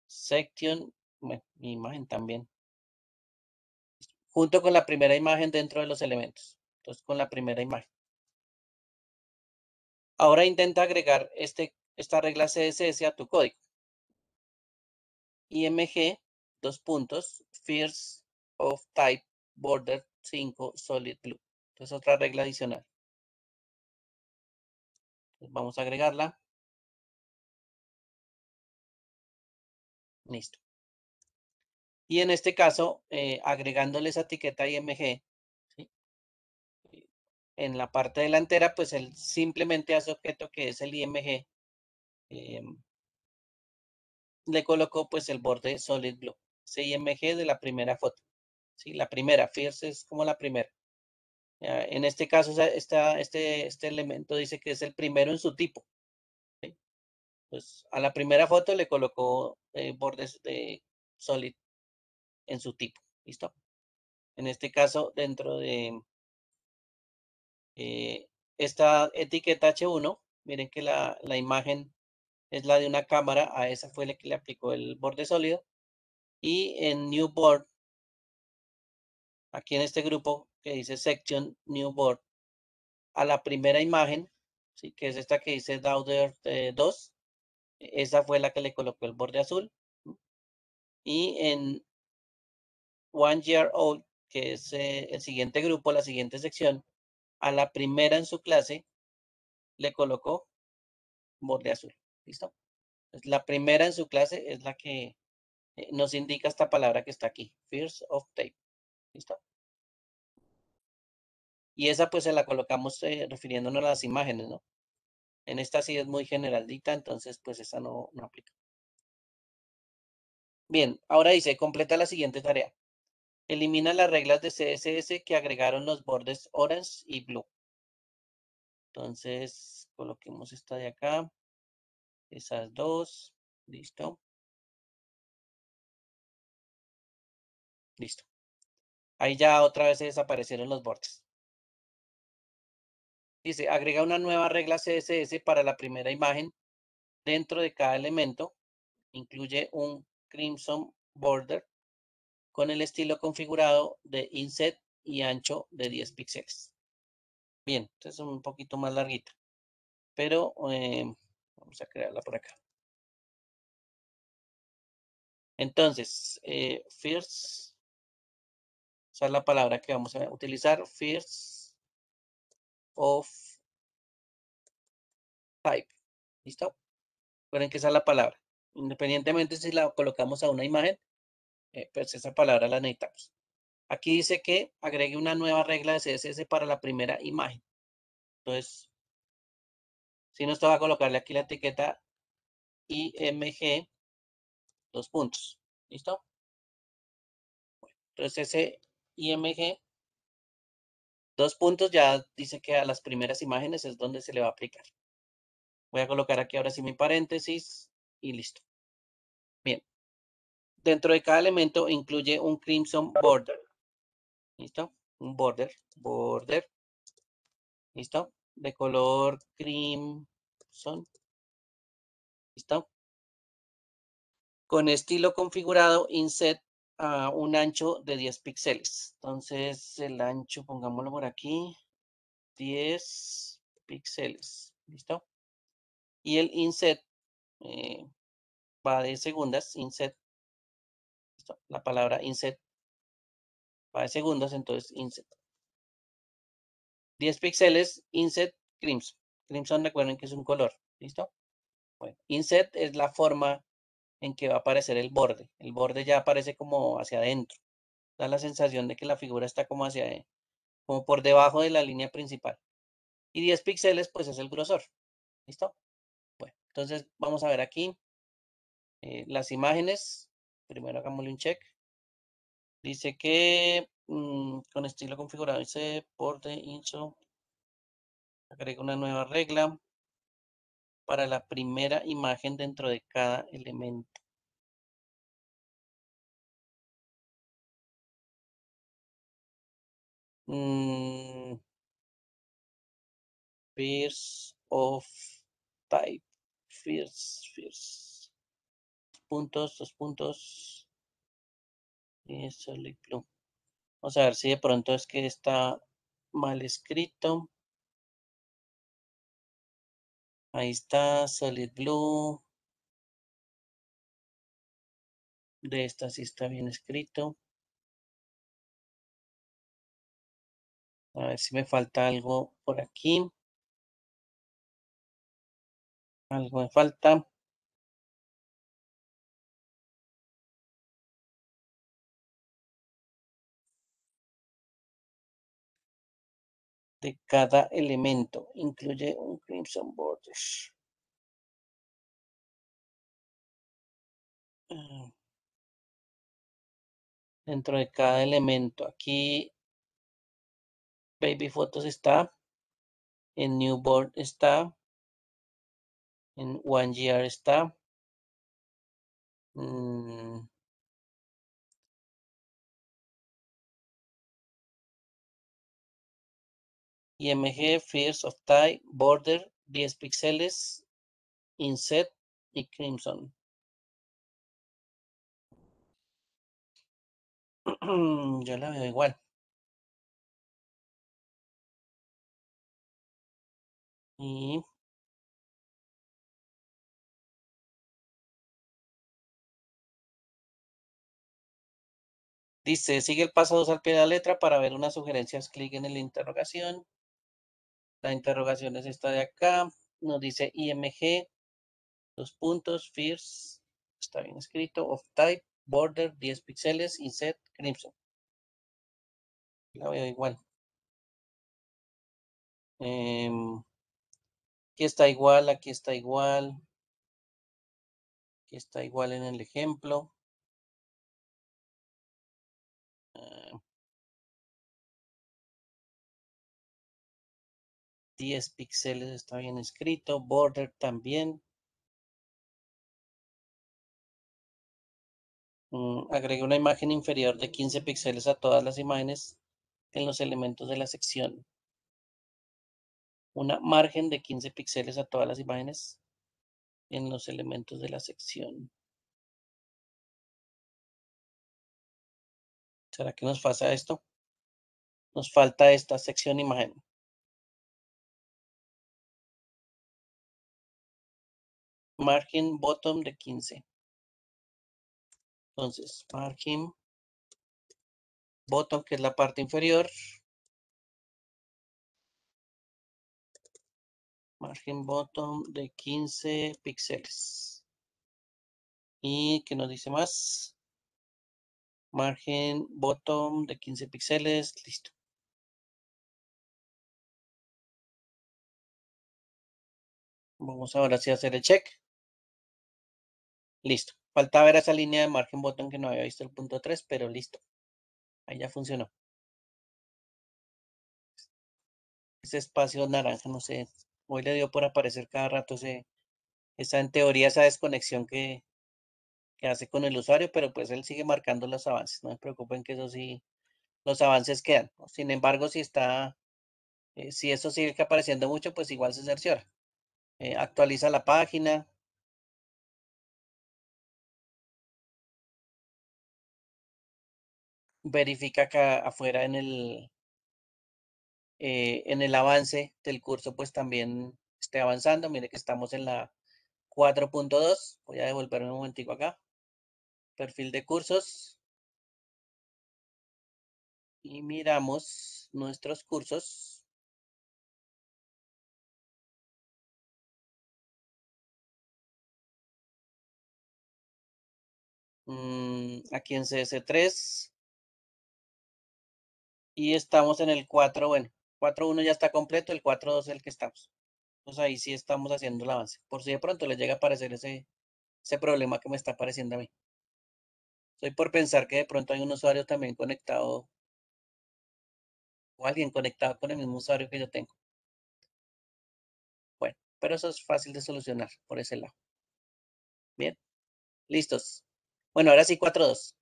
section, mi imagen también. Junto con la primera imagen dentro de los elementos. Entonces, con la primera imagen. Ahora intenta agregar este esta regla CSS a tu código. IMG, dos puntos, first of type border 5 solid blue. Entonces otra regla adicional. vamos a agregarla. Listo. Y en este caso, eh, agregándole esa etiqueta IMG, en la parte delantera, pues él simplemente hace objeto que es el IMG Em, le colocó pues el borde Solid Blue, CMG de la primera foto. ¿sí? La primera, Fierce es como la primera. Ah, en este caso, está este, este elemento dice que es el primero en su tipo. Pues a la primera foto le colocó eh, bordes de Solid en su tipo. ¿Listo? En este caso, dentro de eh, esta etiqueta H1, miren que la, la imagen es la de una cámara, a esa fue la que le aplicó el borde sólido. Y en New Board, aquí en este grupo que dice Section New Board, a la primera imagen, ¿sí? que es esta que dice Dowder eh, 2, esa fue la que le colocó el borde azul. Y en One Year Old, que es eh, el siguiente grupo, la siguiente sección, a la primera en su clase le colocó borde azul. ¿Listo? la primera en su clase es la que eh, nos indica esta palabra que está aquí, first of tape. ¿Listo? Y esa pues se la colocamos eh, refiriéndonos a las imágenes, ¿no? En esta sí es muy generalita, entonces pues esa no, no aplica. Bien, ahora dice, completa la siguiente tarea. Elimina las reglas de CSS que agregaron los bordes orange y blue. Entonces, coloquemos esta de acá. Esas dos. Listo. Listo. Ahí ya otra vez se desaparecieron los bordes. Dice, agrega una nueva regla CSS para la primera imagen. Dentro de cada elemento incluye un crimson border con el estilo configurado de inset y ancho de 10 píxeles. Bien, entonces es un poquito más larguita. Pero eh, Vamos a crearla por acá. Entonces, eh, first, esa es la palabra que vamos a utilizar, first of type. ¿Listo? Recuerden que esa es la palabra. Independientemente si la colocamos a una imagen, eh, pues esa palabra la necesitamos. Aquí dice que agregue una nueva regla de CSS para la primera imagen. Entonces, si no, va a colocarle aquí la etiqueta IMG, dos puntos. ¿Listo? entonces ese IMG, dos puntos, ya dice que a las primeras imágenes es donde se le va a aplicar. Voy a colocar aquí ahora sí mi paréntesis y listo. Bien. Dentro de cada elemento incluye un crimson border. ¿Listo? Un border, border. ¿Listo? de color son ¿Listo? Con estilo configurado inset a un ancho de 10 píxeles. Entonces el ancho, pongámoslo por aquí, 10 píxeles. ¿Listo? Y el inset eh, va de segundas, inset. La palabra inset va de segundas, entonces inset. 10 píxeles, inset, crimson. Crimson recuerden que es un color, ¿listo? Bueno, inset es la forma en que va a aparecer el borde. El borde ya aparece como hacia adentro. Da la sensación de que la figura está como hacia, como por debajo de la línea principal. Y 10 píxeles, pues es el grosor. ¿Listo? Bueno, entonces vamos a ver aquí eh, las imágenes. Primero hagámosle un check. Dice que Mm, con estilo configurado dice de inso agrega una nueva regla para la primera imagen dentro de cada elemento mm, of type Fierce, first puntos dos puntos y select blue Vamos a ver si de pronto es que está mal escrito. Ahí está, Solid Blue. De esta sí está bien escrito. A ver si me falta algo por aquí. Algo me falta. de cada elemento, incluye un Crimson Borders. Mm. Dentro de cada elemento, aquí Baby Photos está, en New Board está, en One Year está, mm, img Fears of tie Border, 10 píxeles, Inset y Crimson. Yo la veo igual. Y dice, sigue el paso 2 al pie de la letra para ver unas sugerencias, clic en la interrogación. La interrogación es esta de acá. Nos dice IMG, dos puntos, first, está bien escrito, of type, border, 10 píxeles, inset, crimson. La veo igual. Em, aquí está igual, aquí está igual. Aquí está igual en el ejemplo. 10 píxeles está bien escrito, border también. Mm, agregue una imagen inferior de 15 píxeles a todas las imágenes en los elementos de la sección. Una margen de 15 píxeles a todas las imágenes en los elementos de la sección. ¿Será que nos pasa esto? Nos falta esta sección imagen. margen bottom de 15. Entonces, margen bottom, que es la parte inferior. Margen bottom de 15 píxeles. ¿Y qué nos dice más? Margen bottom de 15 píxeles. Listo. Vamos ahora sí a hacer el check. Listo. Faltaba ver esa línea de margen botón que no había visto el punto 3, pero listo. Ahí ya funcionó. Ese espacio naranja, no sé. Hoy le dio por aparecer cada rato Se, está en teoría esa desconexión que, hace con el usuario, pero pues él sigue marcando los avances. No se preocupen que eso sí, los avances quedan. Sin embargo, si está, eh, si eso sigue apareciendo mucho, pues igual se cerciora. Eh, actualiza la página, verifica que afuera en el, eh, en el avance del curso, pues también esté avanzando. Mire que estamos en la 4.2. Voy a devolverme un momentico acá. Perfil de cursos. Y miramos nuestros cursos. Mm, aquí en CS3 y estamos en el 4, bueno, 4.1 ya está completo, el 4.2 es el que estamos. Entonces ahí sí estamos haciendo el avance. Por si de pronto le llega a aparecer ese, ese problema que me está apareciendo a mí. Soy por pensar que de pronto hay un usuario también conectado o alguien conectado con el mismo usuario que yo tengo. Bueno, pero eso es fácil de solucionar por ese lado. Bien, listos. Bueno, ahora sí 4.2.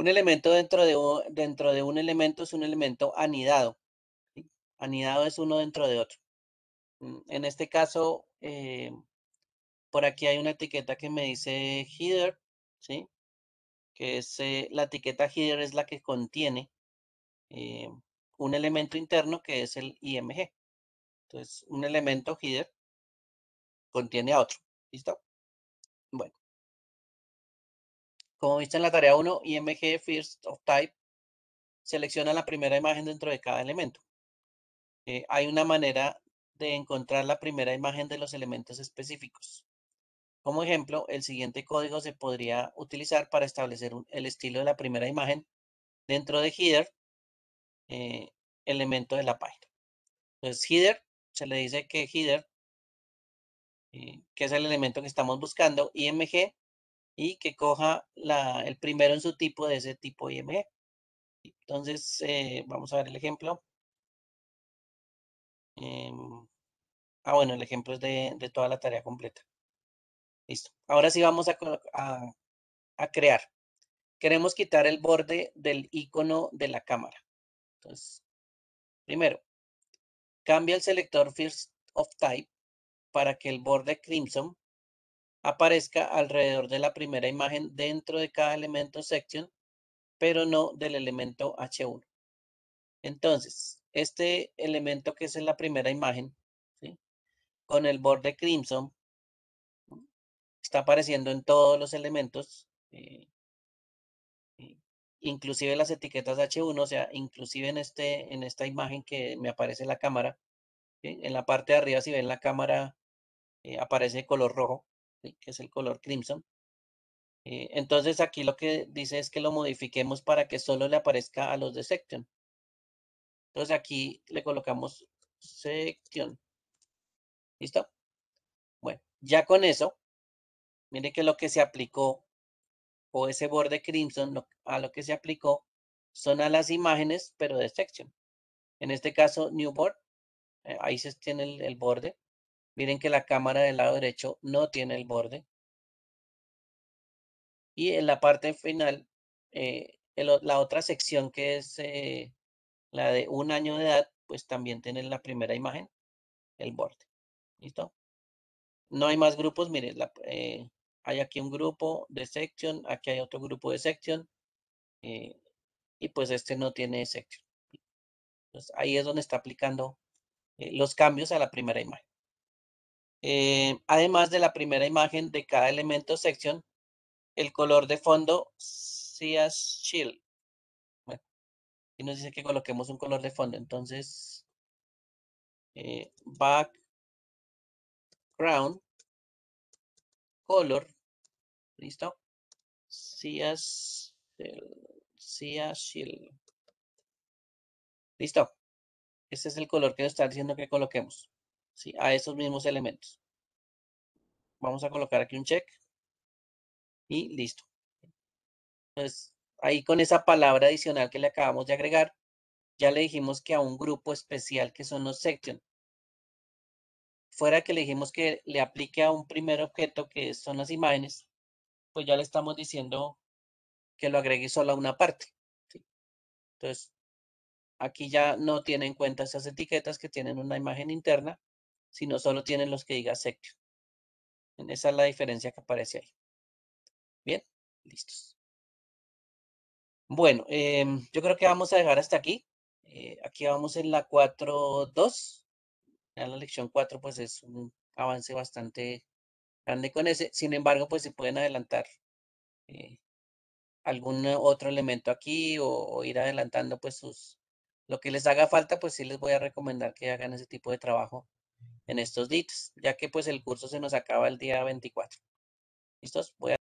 Un elemento dentro de un, dentro de un elemento es un elemento anidado. Anidado es uno dentro de otro. Mm, en este caso, eh, por aquí hay una etiqueta que me dice header, ¿sí? que es eh, la etiqueta header es la que contiene eh, un elemento interno que es el IMG. Entonces, un elemento header contiene a otro. ¿Listo? Bueno, como viste en la tarea 1, IMG First of Type selecciona la primera imagen dentro de cada elemento. Eh, hay una manera de encontrar la primera imagen de los elementos específicos. Como ejemplo, el siguiente código se podría utilizar para establecer el estilo de la primera imagen dentro de header, eh, elemento de la página. Entonces, header, se le dice que header, eh, que es el elemento que estamos buscando, img, y que coja el primero en su tipo de ese tipo IME. Entonces, eh, vamos a ver el ejemplo. Em, ah, bueno, el ejemplo es de, toda la tarea completa. Listo. Ahora sí vamos a, a crear. Queremos quitar el borde del icono de la cámara. Entonces, primero, cambia el selector First of Type para que el borde Crimson aparezca alrededor de la primera imagen dentro de cada elemento section, pero no del elemento H1. Entonces, este elemento que es en la primera imagen, con el borde crimson, está apareciendo en todos los elementos, eh, eh, inclusive las etiquetas H1, o sea, inclusive en, este, en esta imagen que me aparece la cámara, en la parte de arriba, si ven la cámara, eh, aparece de color rojo, que es el color crimson. Eh, entonces aquí lo que dice es que lo modifiquemos para que solo le aparezca a los de section. Entonces aquí le colocamos section. ¿Listo? Bueno, ya con eso, mire que lo que se aplicó o ese borde crimson a lo que se aplicó son a las imágenes, pero de section. En este caso, new board, eh, ahí se tiene el borde. Miren que la cámara del lado derecho no tiene el borde. Y en la parte final, eh, la otra sección que es eh, la de un año de edad, pues también tiene la primera imagen el borde. ¿Listo? No hay más grupos, miren, eh, hay aquí un grupo de section, aquí hay otro grupo de section, y pues este no tiene section. ahí es donde está aplicando los cambios a la primera imagen. Eh, además de la primera imagen de cada elemento sección, el color de fondo sea Shield. y nos dice que coloquemos un color de fondo. Entonces, back eh, background color. ¿Listo? es Shield. Listo. Este es el color que nos está diciendo que coloquemos a esos mismos elementos. Vamos a colocar aquí un check y listo. Entonces, pues, ahí con esa palabra adicional que le acabamos de agregar, ya le dijimos que a un grupo especial que son los sections, Fuera que le dijimos que le aplique a un primer objeto que son las imágenes, pues ya le estamos diciendo que lo agregue solo a una parte. Entonces, aquí ya no tiene en cuenta esas etiquetas que tienen una imagen interna sino solo tienen los que diga sectio. Esa es la diferencia que aparece ahí. Bien, listos. Bueno, em, yo creo que vamos a dejar hasta aquí. Eh, aquí vamos en la 4.2. la lección 4 pues es un avance bastante grande con ese. Sin embargo, pues si pueden adelantar eh, algún otro elemento aquí o, o, ir adelantando pues sus... Lo que les haga falta, pues sí les voy a recomendar que hagan ese tipo de trabajo en estos días, ya que pues el curso se nos acaba el día 24. ¿Listos? Voy a